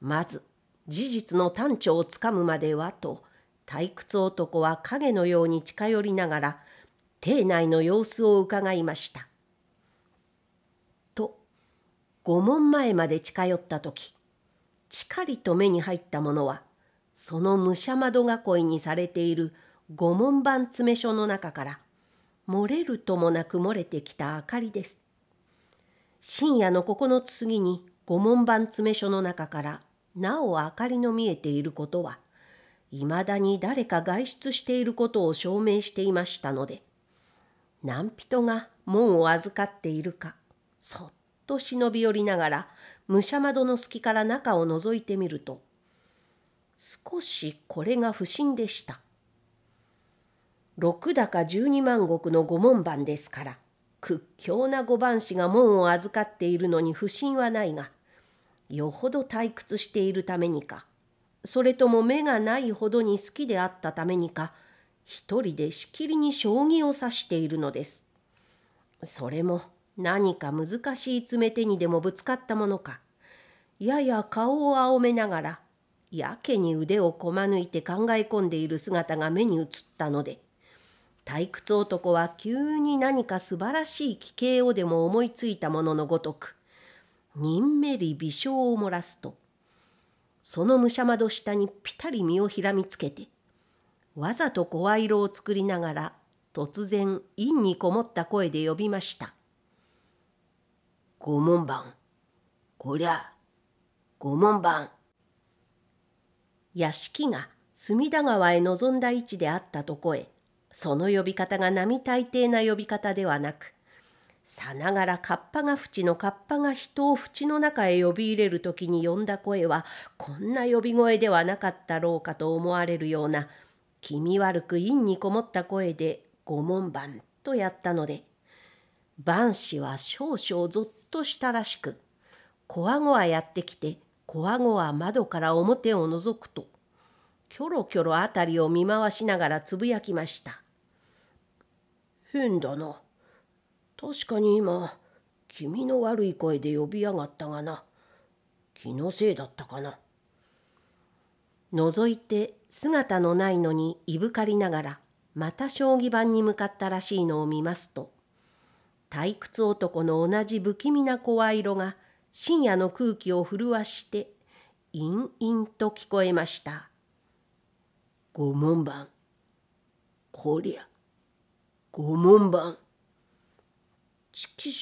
まず事実の端緒をつかむまではと退屈男は影のように近寄りながら邸内の様子をうかがいました。と御門前まで近寄った時ちかりと目に入ったものはその武者窓囲いにされている御門番詰所の中から漏れるともなく漏れてきた明かりです。深夜の9つ過ぎに御門番詰所の中からなお明かりの見えていることは、いまだに誰か外出していることを証明していましたので、何人が門を預かっているか、そっと忍び寄りながら、武者窓の隙から中を覗いてみると、少しこれが不審でした。六高十二万石の御門番ですから、屈強な御番師が門を預かっているのに不審はないが、よほど退屈しているためにかそれとも目がないほどに好きであったためにか一人でしきりに将棋を指しているのですそれも何か難しい詰め手にでもぶつかったものかやや顔を青めながらやけに腕をこま抜いて考え込んでいる姿が目に映ったので退屈男は急に何か素晴らしい奇形をでも思いついたもののごとくにんめり微笑を漏らすとその武者窓下にぴたり身をひらみつけてわざと声色を作りながら突然陰にこもった声で呼びました「ご門番こりゃご門番」屋敷が隅田川へ臨んだ位置であったとこへその呼び方が並大抵な呼び方ではなくさながらカッパが淵のカッパが人を淵の中へ呼び入れる時に呼んだ声はこんな呼び声ではなかったろうかと思われるような気味悪く陰にこもった声で「御門番」とやったので番師は少々ぞっとしたらしくこわごわやってきてこわごわ窓から表を覗くとョロキョロあ辺りを見回しながらつぶやきました「変だな」。確かに今気味の悪い声で呼びやがったがな気のせいだったかな覗いて姿のないのにいぶかりながらまた将棋盤に向かったらしいのを見ますと退屈男の同じ不気味な声色が深夜の空気を震わしてインインと聞こえました「ご門番こりゃご門番」ちき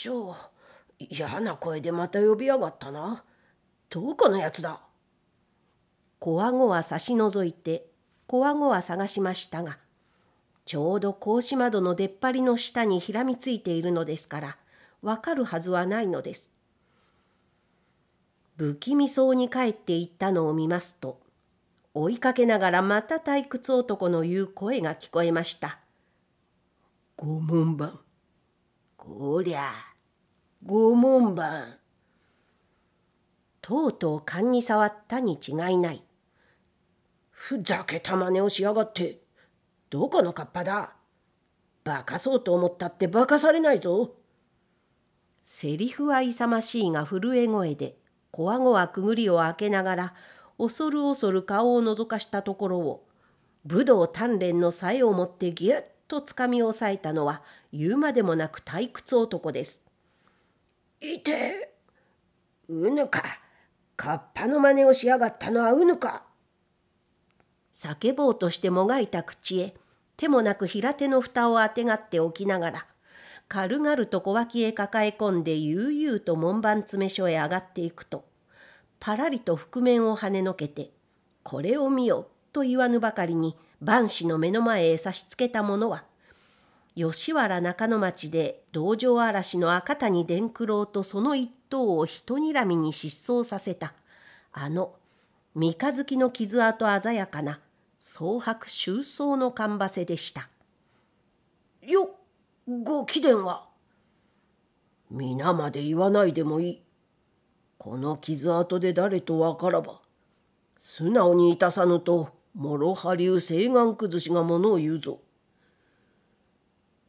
嫌な声でまた呼びやがったなどこのやつだこわごは差し除いてこわごは探しましたがちょうど格子窓の出っ張りの下にひらみついているのですからわかるはずはないのです不気味そうに帰っていったのを見ますと追いかけながらまた退屈男の言う声が聞こえました「ご門番」。こりゃ御門番とうとう勘に触ったに違いないふざけた真似をしやがってどこのカッパだ化かそうと思ったって化かされないぞセリフは勇ましいが震え声でこわごわくぐりを開けながら恐る恐る顔を覗かしたところを武道鍛錬のさえを持ってぎゅっとつかみ押さえたのは言うまでもなく退屈男です。いてうぬかかっぱの真似をしやがったのはうぬか。叫ぼうとしてもがいた口へ手もなく平手の蓋をあてがっておきながら軽々と小脇へ抱え込んで悠々と門番詰所へ上がっていくとパラリと覆面をはねのけて「これを見よ」と言わぬばかりに万死の目の前へ差しつけたものは吉原中野町で道場荒らしの赤谷伝九郎とその一頭を人にらみに失踪させたあの三日月の傷跡鮮やかな蒼白周葬のかんばせでしたよご貴殿は皆まで言わないでもいいこの傷跡で誰とわからば素直にいたさぬと諸波流青岸崩しがものを言うぞ。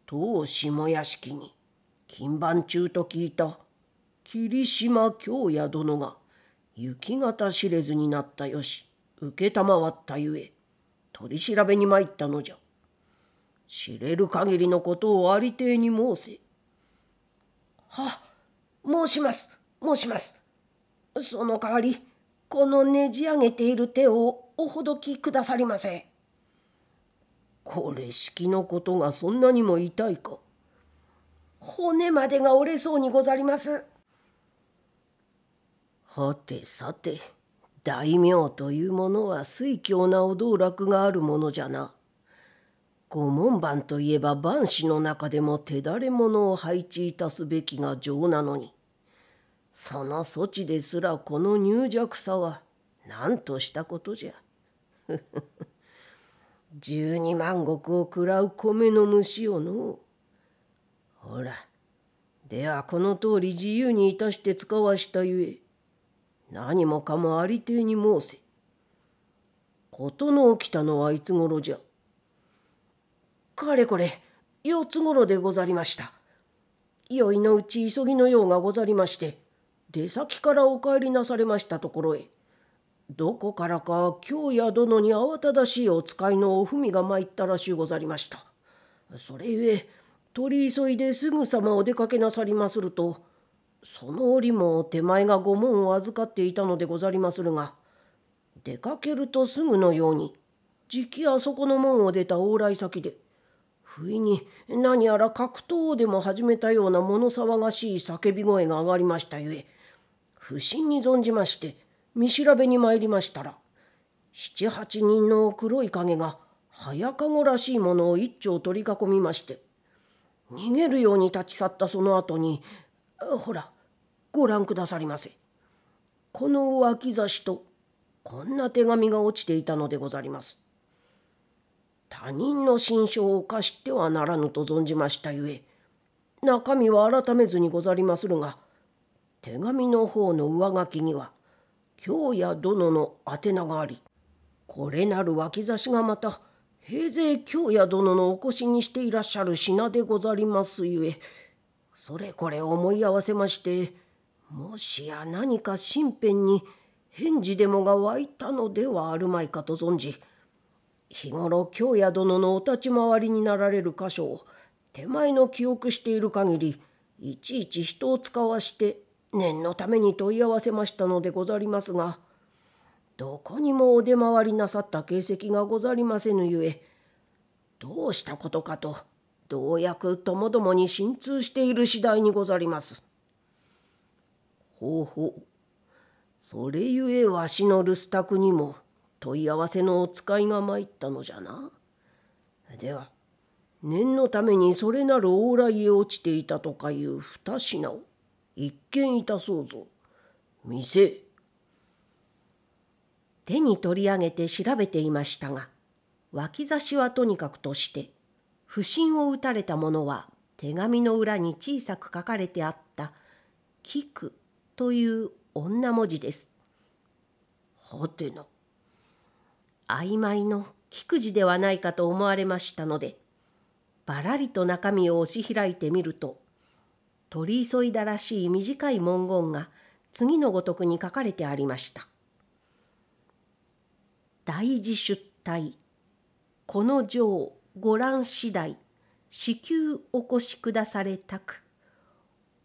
当下屋敷に勤番中と聞いた霧島京也殿が行形方知れずになったよし承ったゆえ取り調べに参ったのじゃ知れる限りのことをありていに申せは申します申しますその代わりこのねじ上げている手をおほどきくださりませ。これ式のことがそんなにも痛いか骨までが折れそうにござりますはてさて大名というものは水強なお道楽があるものじゃな御門番といえば万死の中でも手だれ者を配置いたすべきが情なのにその措置ですらこの入弱さは何としたことじゃ。十二万石を食らう米の虫をのほらではこの通り自由にいたして使わしたゆえ何もかもありていに申せ事の起きたのはいつ頃じゃかれこれ四つ頃でござりました宵のうち急ぎのようがござりまして出先からお帰りなされましたところへどこからか京屋殿に慌ただしいお使いのお文が参ったらしゅうござりました。それゆえ取り急いですぐさまお出かけなさりまするとその折も手前が御門を預かっていたのでござりまするが出かけるとすぐのようにじきあそこの門を出た往来先で不意に何やら格闘をでも始めたような物騒がしい叫び声が上がりましたゆえ不審に存じまして見調べに参りましたら七八人の黒い影が早籠らしいものを一丁取り囲みまして逃げるように立ち去ったその後にほらご覧くださりませこの脇差しとこんな手紙が落ちていたのでござります他人の心証を犯してはならぬと存じましたゆえ中身は改めずにござりまするが手紙の方の上書きには「京也殿の宛名がありこれなる脇差しがまた平勢京也殿のお越しにしていらっしゃる品でござりますゆえそれこれ思い合わせましてもしや何か身辺に返事でもが湧いたのではあるまいかと存じ日頃京也殿のお立ち回りになられる箇所を手前の記憶している限りいちいち人を使わして念のために問い合わせましたのでござりますがどこにもお出回りなさった形跡がござりませぬゆえどうしたことかとやくともどもに心痛している次第にござります。ほうほうそれゆえわしの留守宅にも問い合わせのお使いが参ったのじゃな。では念のためにそれなる往来へ落ちていたとかいう二品を。一見いたそうぞ店手に取り上げて調べていましたが脇差しはとにかくとして不審を打たれたものは手紙の裏に小さく書かれてあった「菊」という女文字です。はてな曖昧の菊字ではないかと思われましたのでばらりと中身を押し開いてみると取り急いだらしい短い文言が次のごとくに書かれてありました。大事出退この情ご覧次第至急お越しくだされたく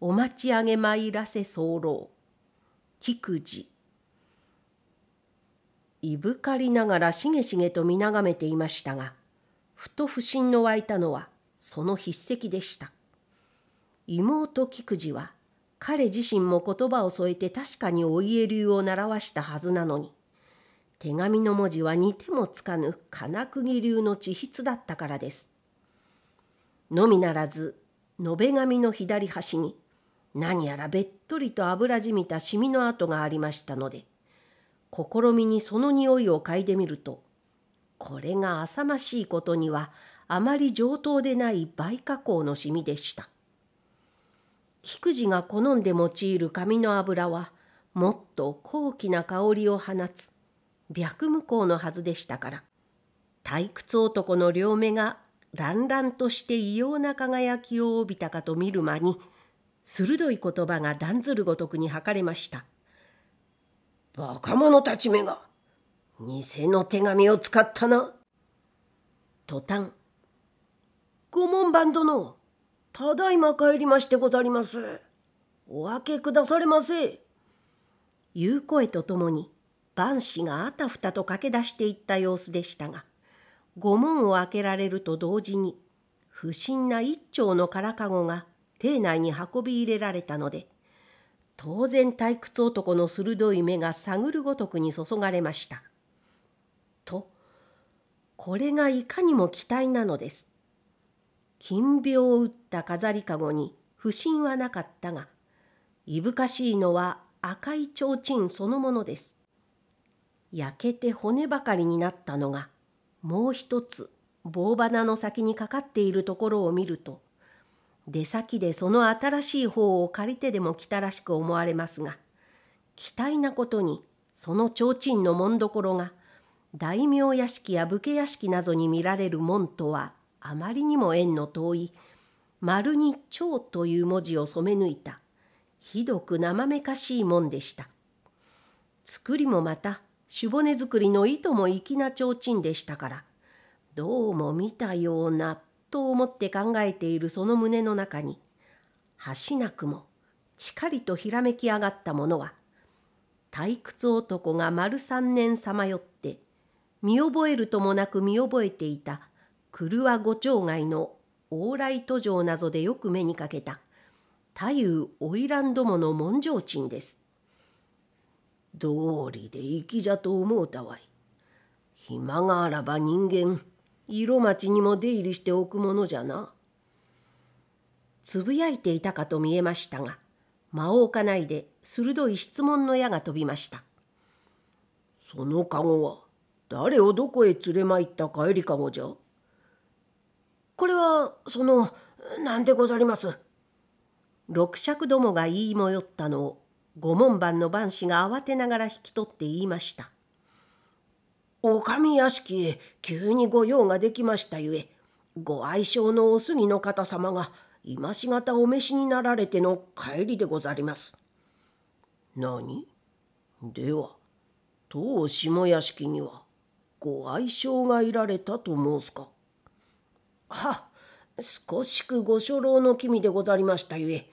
お待ち上げ参らせ候菊池いぶかりながらしげしげと見眺めていましたがふと不審の湧いたのはその筆跡でした妹菊次は彼自身も言葉を添えて確かにお家流を習わしたはずなのに手紙の文字は似てもつかぬ金釘流の地筆だったからです。のみならず延べ紙の左端に何やらべっとりと油じみたシミの跡がありましたので試みにその匂いを嗅いでみるとこれが浅ましいことにはあまり上等でない倍加工のシミでした。菊地が好んで用いる紙の油はもっと高貴な香りを放つ白無香のはずでしたから退屈男の両目が乱々として異様な輝きを帯びたかと見る間に鋭い言葉が断ずるごとくに吐かれました「バカ者たちめが偽の手紙を使ったな」途端「御門番殿ただいま帰りましてござります。お開けくだされませ。言う声とともに、万氏があたふたと駆け出していった様子でしたが、御門を開けられると同時に、不審な一丁の空かごが邸内に運び入れられたので、当然退屈男の鋭い目が探るごとくに注がれました。と、これがいかにも期待なのです。金病を打った飾りかごに不審はなかったが、いぶかしいのは赤い提灯そのものです。焼けて骨ばかりになったのが、もう一つ棒花の先にかかっているところを見ると、出先でその新しい方を借りてでも来たらしく思われますが、期待なことにその提灯の紋所が、大名屋敷や武家屋敷などに見られる門とはあまりにも縁の遠い丸に蝶という文字を染め抜いたひどくまめかしいもんでした作りもまた守ね作りのいとも粋な提灯でしたからどうも見たようなと思って考えているその胸の中にはしなくもちかりとひらめき上がったものは退屈男が丸三年さまよって見覚えるともなく見覚えていた廓五町外の往来途上などでよく目にかけた太夫花魁どもの文上賃です。どうりで粋じゃと思うたわい。暇があらば人間色町にも出入りしておくものじゃな。つぶやいていたかと見えましたが間を置かないで鋭い質問の矢が飛びました。その籠は誰をどこへ連れ参った帰り籠じゃこれはその何でござります六尺どもが言いもよったのを御門番の番士が慌てながら引き取って言いましたお上屋敷へ急に御用ができましたゆえご愛称のお杉の方様が今しがたお召しになられての帰りでござります。何では当下屋敷にはご愛称がいられたと申すかは少しくご所老の君でござりましたゆえ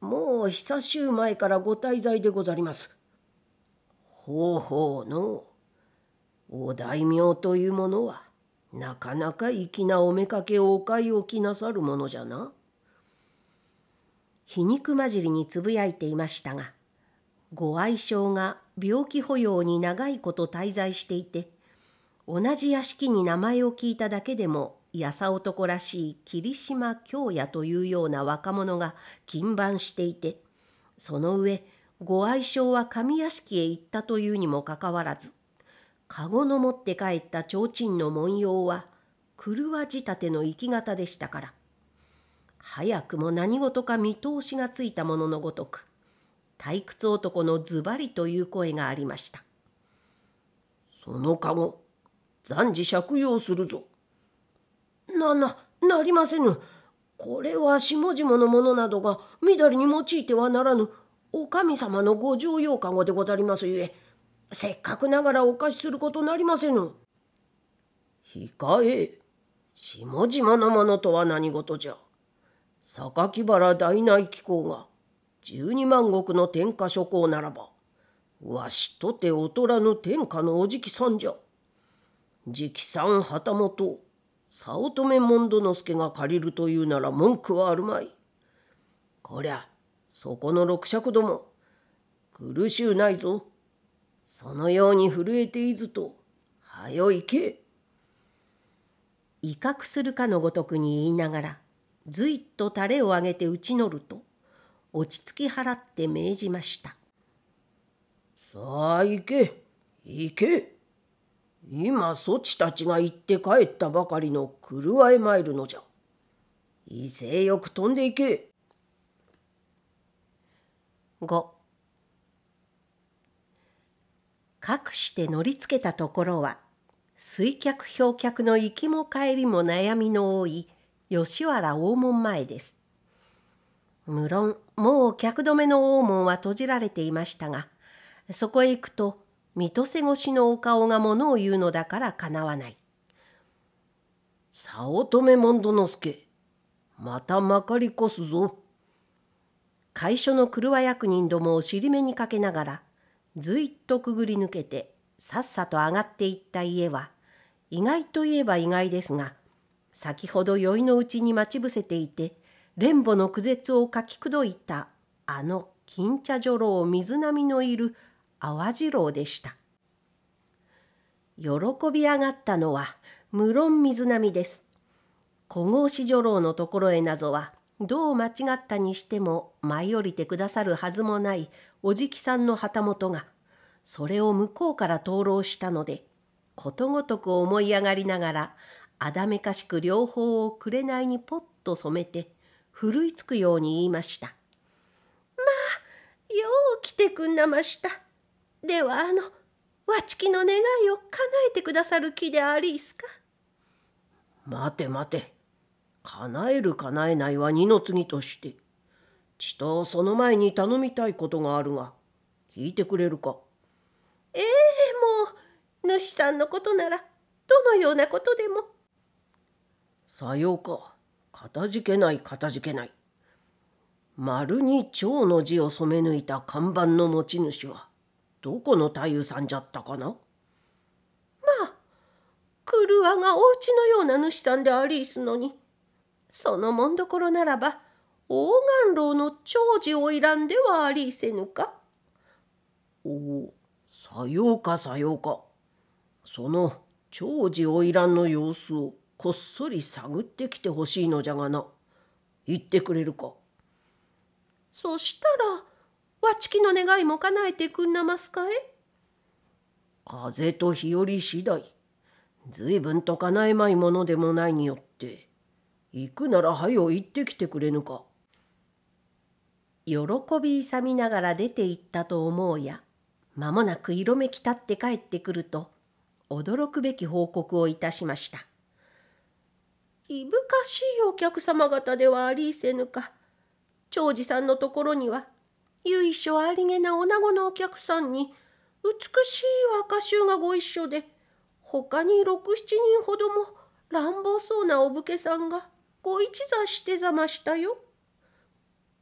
もう久しゅう前からご滞在でござります。ほうほうのお大名というものはなかなか粋なおめかけをお買い置きなさるものじゃな。皮肉交じりにつぶやいていましたがご愛称が病気保養に長いこと滞在していて同じ屋敷に名前を聞いただけでもやさ男らしい霧島京也というような若者が勤番していてその上ご愛称は上屋敷へ行ったというにもかかわらず籠の持って帰った提灯の文様は狂わ仕立ての生き方でしたから早くも何事か見通しがついたもののごとく退屈男のズバリという声がありました。その籠暫時借用するぞ。なななりませぬこれは下々の者などが緑に用いてはならぬお神様のご常用かごでござりますゆえせっかくながらお貸しすることなりませぬ。控え下々の者とは何事じゃ榊原大内貴公が12万石の天下諸侯ならばわしとて劣らぬ天下のおじきさんじゃ。さん旗本早乙女門戸之助が借りるというなら文句はあるまい。こりゃそこの六尺ども苦しゅうないぞ。そのように震えていずとはよ行け。威嚇するかのごとくに言いながらずいっと垂れを上げて打ちのると落ち着き払って命じました。さあ行け行け今そちたちが行って帰ったばかりの狂え参るのじゃ威勢よく飛んでいけ五かくして乗りつけたところは水客氷客の行きも帰りも悩みの多い吉原大門前です無論もう客止めの大門は閉じられていましたがそこへ行くと見とせ越しのお顔がものを言うのだからかなわない。早乙女門殿助、またまかりこすぞ。会所の車役人どもを尻目にかけながら、ずいっとくぐり抜けて、さっさと上がっていった家は、意外といえば意外ですが、先ほど宵のうちに待ち伏せていて、連母の苦絶をかきくどいた、あの金茶女郎水波のいる淡次郎でした。喜び上がったのは無論水波です。小郷四女郎のところへなぞはどう間違ったにしても舞い降りてくださるはずもないおじきさんの旗本がそれを向こうから灯籠したのでことごとく思い上がりながらあだめかしく両方をれないにぽっと染めてふるいつくように言いました。まあよう来てくんなました。ではあのわちきの願いを叶えてくださる気でありいすか待て待て叶える叶えないは二の次としてちとその前に頼みたいことがあるが聞いてくれるかええもう主さんのことならどのようなことでもさようかかたじけないかたじけない丸に蝶の字を染め抜いた看板の持ち主はどこの太夫さんじゃったかなまあ車がお家のような主さんでありすのにそのもんどころならば大金楼の長寿をいらんではありせぬか。おおさようかさようかその長寿をいらんの様子をこっそり探ってきてほしいのじゃがな言ってくれるか。そしたらわちきの願いも叶えてくんなますかえ風と日和次第随分と叶えまいものでもないによって行くならはよ行ってきてくれぬか。喜び勇みながら出て行ったと思うや間もなく色めきたって帰ってくると驚くべき報告をいたしました。いぶかしいお客様方ではありせぬか長次さんのところには由緒ありげな女子のお客さんに美しい若衆がご一緒で他に67人ほども乱暴そうなお武家さんがご一座してざましたよ。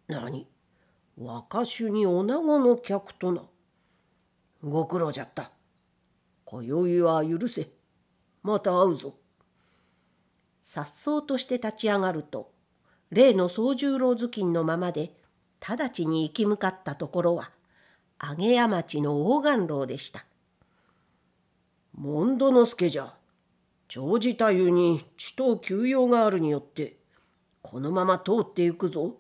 何若衆に女子の客とな。ご苦労じゃった。今宵は許せ。また会うぞ。さっそうとして立ち上がると例の宗十郎頭巾のままで直ちに行き向かったところは上屋町の大岩楼でした門戸之助じゃ長寿太夫に地頭休養があるによってこのまま通ってゆくぞ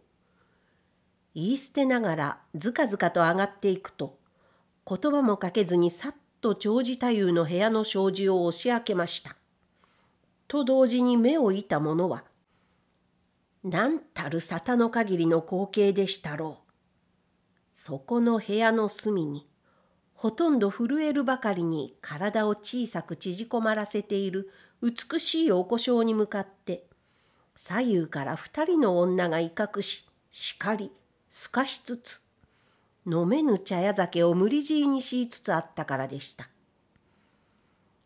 言い捨てながらずかずかと上がっていくと言葉もかけずにさっと長寿太夫の部屋の障子を押し開けましたと同時に目をいた者は何たる沙汰の限りの光景でしたろう。そこの部屋の隅に、ほとんど震えるばかりに体を小さく縮こまらせている美しいおょうに向かって、左右から二人の女が威嚇し、叱り、すかしつつ、飲めぬ茶屋酒を無理強いにしつつあったからでした。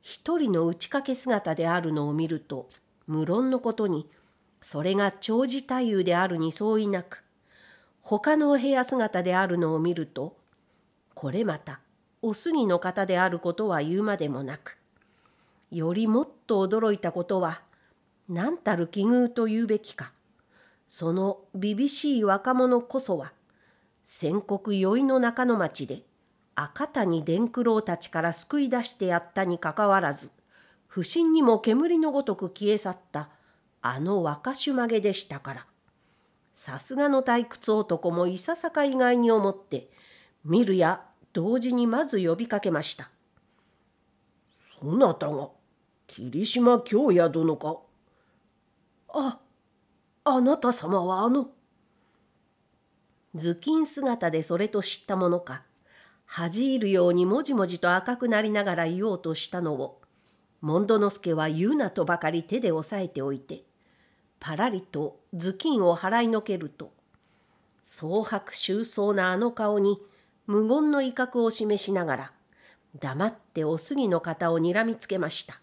一人の打ちかけ姿であるのを見ると、無論のことに、それが長寿太夫であるに相違なく他のお部屋姿であるのを見るとこれまたお杉の方であることは言うまでもなくよりもっと驚いたことは何たる奇遇と言うべきかその厳しい若者こそは戦国酔いの中の町で赤谷伝九郎たちから救い出してやったにかかわらず不審にも煙のごとく消え去ったあの若手曲げでしたからさすがの退屈男もいささか意外に思って見るや同時にまず呼びかけました「そなたが霧島京也殿か」ああなた様はあの頭巾姿でそれと知ったものか恥じるようにもじもじと赤くなりながら言おうとしたのを、門戸之助は言うなとばかり手で押さえておいて、パラリと頭巾を払いのけると蒼白愁壮なあの顔に無言の威嚇を示しながら黙ってお杉の方をにらみつけました。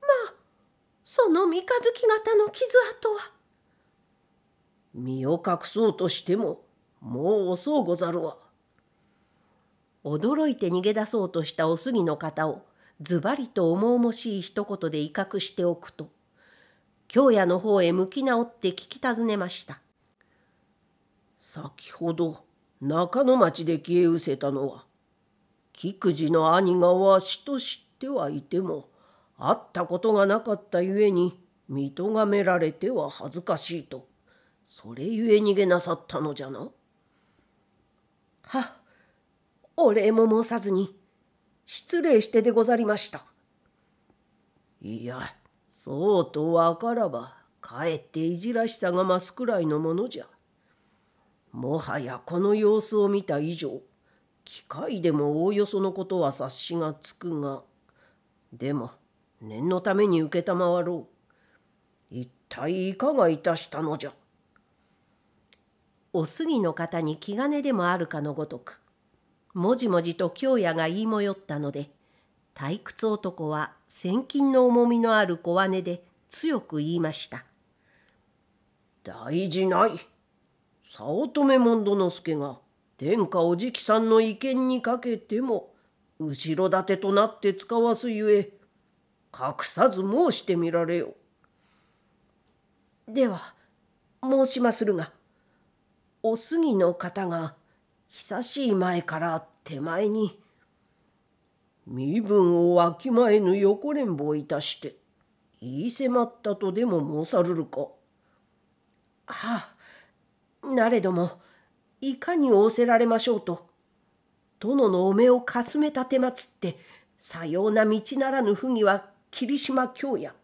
まあその三日月型の傷跡は身を隠そうとしてももう遅うござるわ。驚いて逃げ出そうとしたお杉の方をズバリと重々しい一言で威嚇しておくと京屋の方へ向き直って聞き尋ねました。先ほど中野町で消え失せたのは菊次の兄がわしと知ってはいても会ったことがなかったゆえに見とがめられては恥ずかしいとそれゆえ逃げなさったのじゃな。はお礼も申さずに失礼してでござりました。いや。そうと分からばかえっていじらしさが増すくらいのものじゃもはやこの様子を見た以上機械でもおおよそのことは察しがつくがでも念のために承ろう一体いかがいたしたのじゃお杉の方に気兼ねでもあるかのごとくもじもじと京也が言いもよったので退屈男は千金の重みのある小姉で強く言いました。大事ない。早乙女門殿助が天下おじきさんの意見にかけても後ろ盾となって使わすゆえ隠さず申してみられよ。では申しまするがお杉の方が久しい前から手前に。身分をわきまえぬ横連をいたして言い迫ったとでも申さるるか。はあ、なれどもいかに仰せられましょうと殿のお目をかすめた手まつってさような道ならぬ不義は霧島京や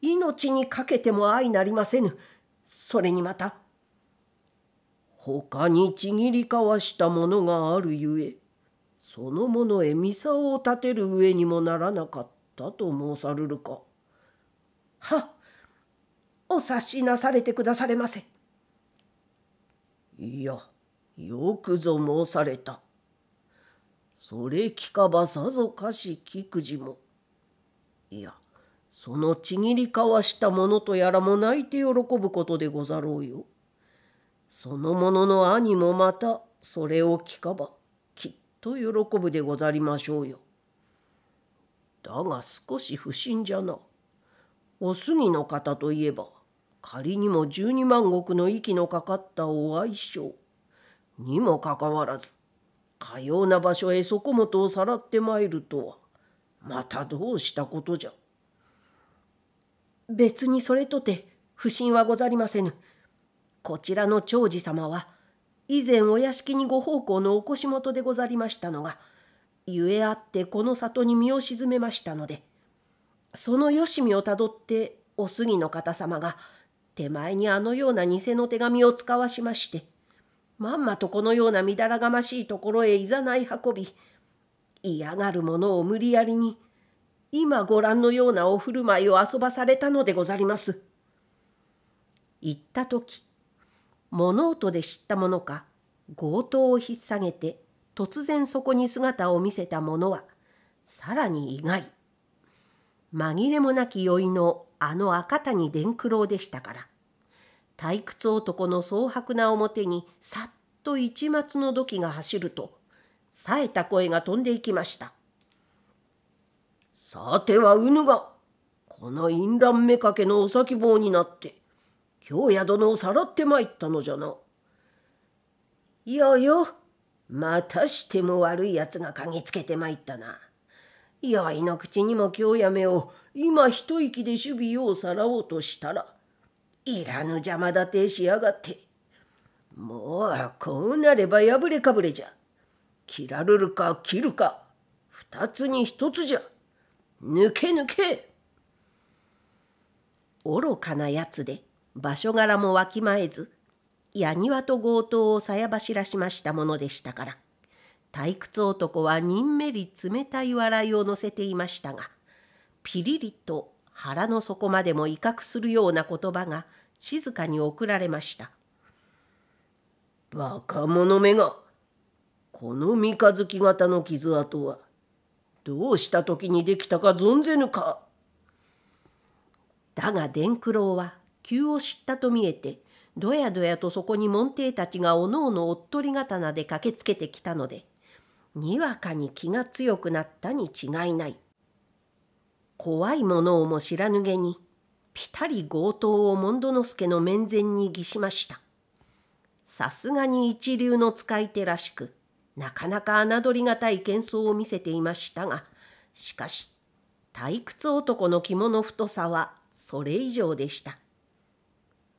命にかけても相なりませぬそれにまた他にちぎり交わしたものがあるゆえその者へミサを立てる上にもならなかったと申さるるか。はっお察しなされてくだされませ。いやよくぞ申された。それ聞かばさぞかし菊次も。いやそのちぎりかわしたものとやらも泣いて喜ぶことでござろうよ。その者の兄もまたそれを聞かばと喜ぶでござりましょうよ。だが少し不審じゃな。お杉の方といえば仮にも十二万石の息のかかったお愛称にもかかわらずかような場所へ底本をさらって参るとはまたどうしたことじゃ。別にそれとて不審はござりませぬ。こちらの長次様は以前お屋敷にご奉公のお腰元でござりましたのがゆえあってこの里に身を沈めましたのでそのよしみをたどってお杉の方様が手前にあのような偽の手紙を使わしましてまんまとこのようなみだらがましいところへいざない運び嫌がる者を無理やりに今ご覧のようなお振る舞いを遊ばされたのでござります。言った時物音で知ったものか強盗を引っ提げて突然そこに姿を見せた者はさらに意外紛れもなき酔いのあの赤谷伝九郎でしたから退屈男の蒼白な表にさっと一松の土器が走ると冴えた声が飛んでいきましたさてはうぬがこの淫乱めかけのお先棒になって京屋殿をさらって参ったのじゃな。いやよ、またしても悪い奴が嗅ぎつけて参ったな。やいの口にも京やめを今一息で守備ようさらおうとしたら、いらぬ邪魔立てしやがって。もうこうなれば破れかぶれじゃ。切られるか切るか、二つに一つじゃ。抜け抜け愚かなやつで場所柄もわきまえず矢庭と強盗をさや走らしましたものでしたから退屈男はにんめり冷たい笑いを乗せていましたがピリリと腹の底までも威嚇するような言葉が静かに送られました「バカ者めがこの三日月型の傷跡はどうした時にできたか存ぜぬか」だが伝九郎は急を知ったと見えてどやどやとそこに門弟たちがおのおのおっとり刀で駆けつけてきたのでにわかに気が強くなったに違いない怖いものをも知らぬげにぴたり強盗を門戸之助の面前に儀しましたさすがに一流の使い手らしくなかなか侮りがたい喧騒を見せていましたがしかし退屈男の着物太さはそれ以上でした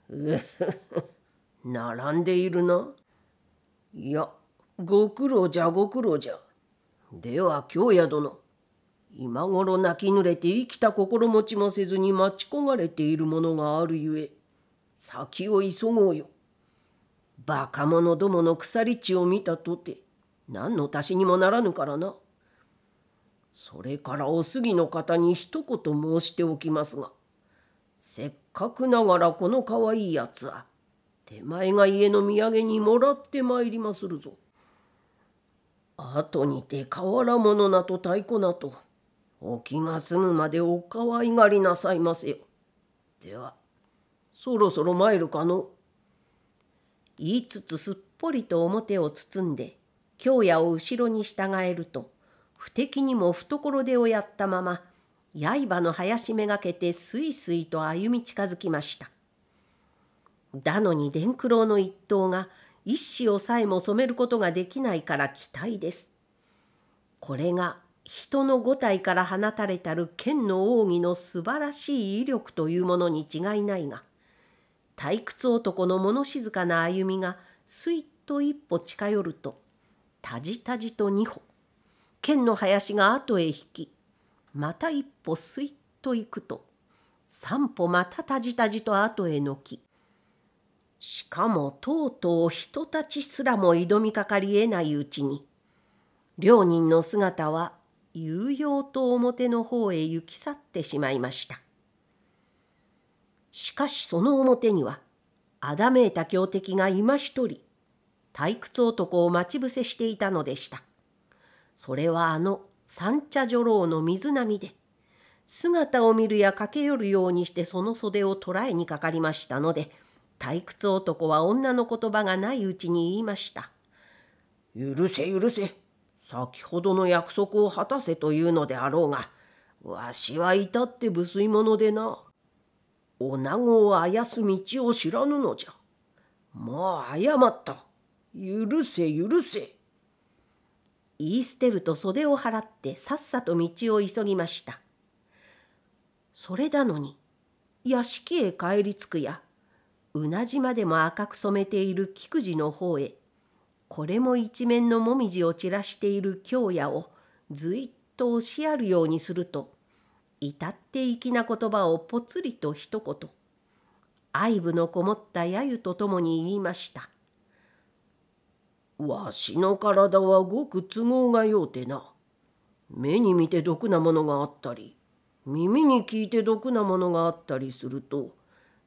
「並んでいるな」「いやご苦労じゃご苦労じゃ」では京屋殿今頃泣きぬれて生きた心持ちもせずに待ち焦がれているものがあるゆえ先を急ごうよ。バカ者どもの鎖地を見たとて何の足しにもならぬからな。それからお杉の方に一言申しておきますがせっかくながらこのかわいいやつは手前が家の土産にもらって参りまするぞ。後にてものなと太鼓なとお気が済むまでおかわいがりなさいませよ。ではそろそろ参るかの。言いつつすっぽりと表を包んで京也を後ろに従えると不敵にも懐手をやったまま刃の林めがけてすいすいと歩み近づきましただのに伝九郎の一刀が一子をさえも染めることができないから期待ですこれが人の五体から放たれたる剣の奥義の素晴らしい威力というものに違いないが退屈男の物静かな歩みがすいっと一歩近寄るとたじたじと二歩剣の林が後へ引きまた一歩すいっと行くと三歩またたじたじと後へのきしかもとうとう人たちすらも挑みかかりえないうちに両人の姿は悠々と表の方へ行き去ってしまいましたしかしその表にはあだめいた強敵が今一人退屈男を待ち伏せしていたのでしたそれはあの三茶女郎の水波で姿を見るや駆け寄るようにしてその袖を捕らえにかかりましたので退屈男は女の言葉がないうちに言いました「許せ許せ先ほどの約束を果たせというのであろうがわしは至って無粋者でな女子をあやす道を知らぬのじゃもう謝った許せ許せ」。言い捨てると袖を払ってさっさと道を急ぎました。それなのに屋敷へ帰り着くやうなじまでも赤く染めている菊地の方へこれも一面の紅葉を散らしている京屋をずいっと押しやるようにすると至って粋な言葉をぽつりと一言愛部のこもった揶揄とともに言いました。わしの体はごく都合がようてな。目に見て毒なものがあったり、耳に聞いて毒なものがあったりすると、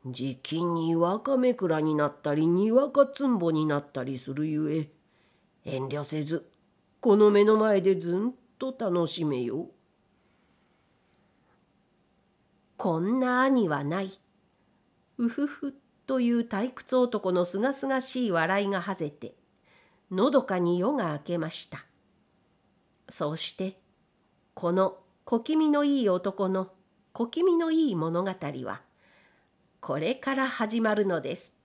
じきにわかめくらになったり、にわかつんぼになったりするゆえ、遠慮せず、この目の前でずんと楽しめよこんな兄はない。うふふという退屈男のすがすがしい笑いがはぜて、のどかに夜が明けましたそうしてこの小気味のいい男の小気味のいい物語はこれから始まるのです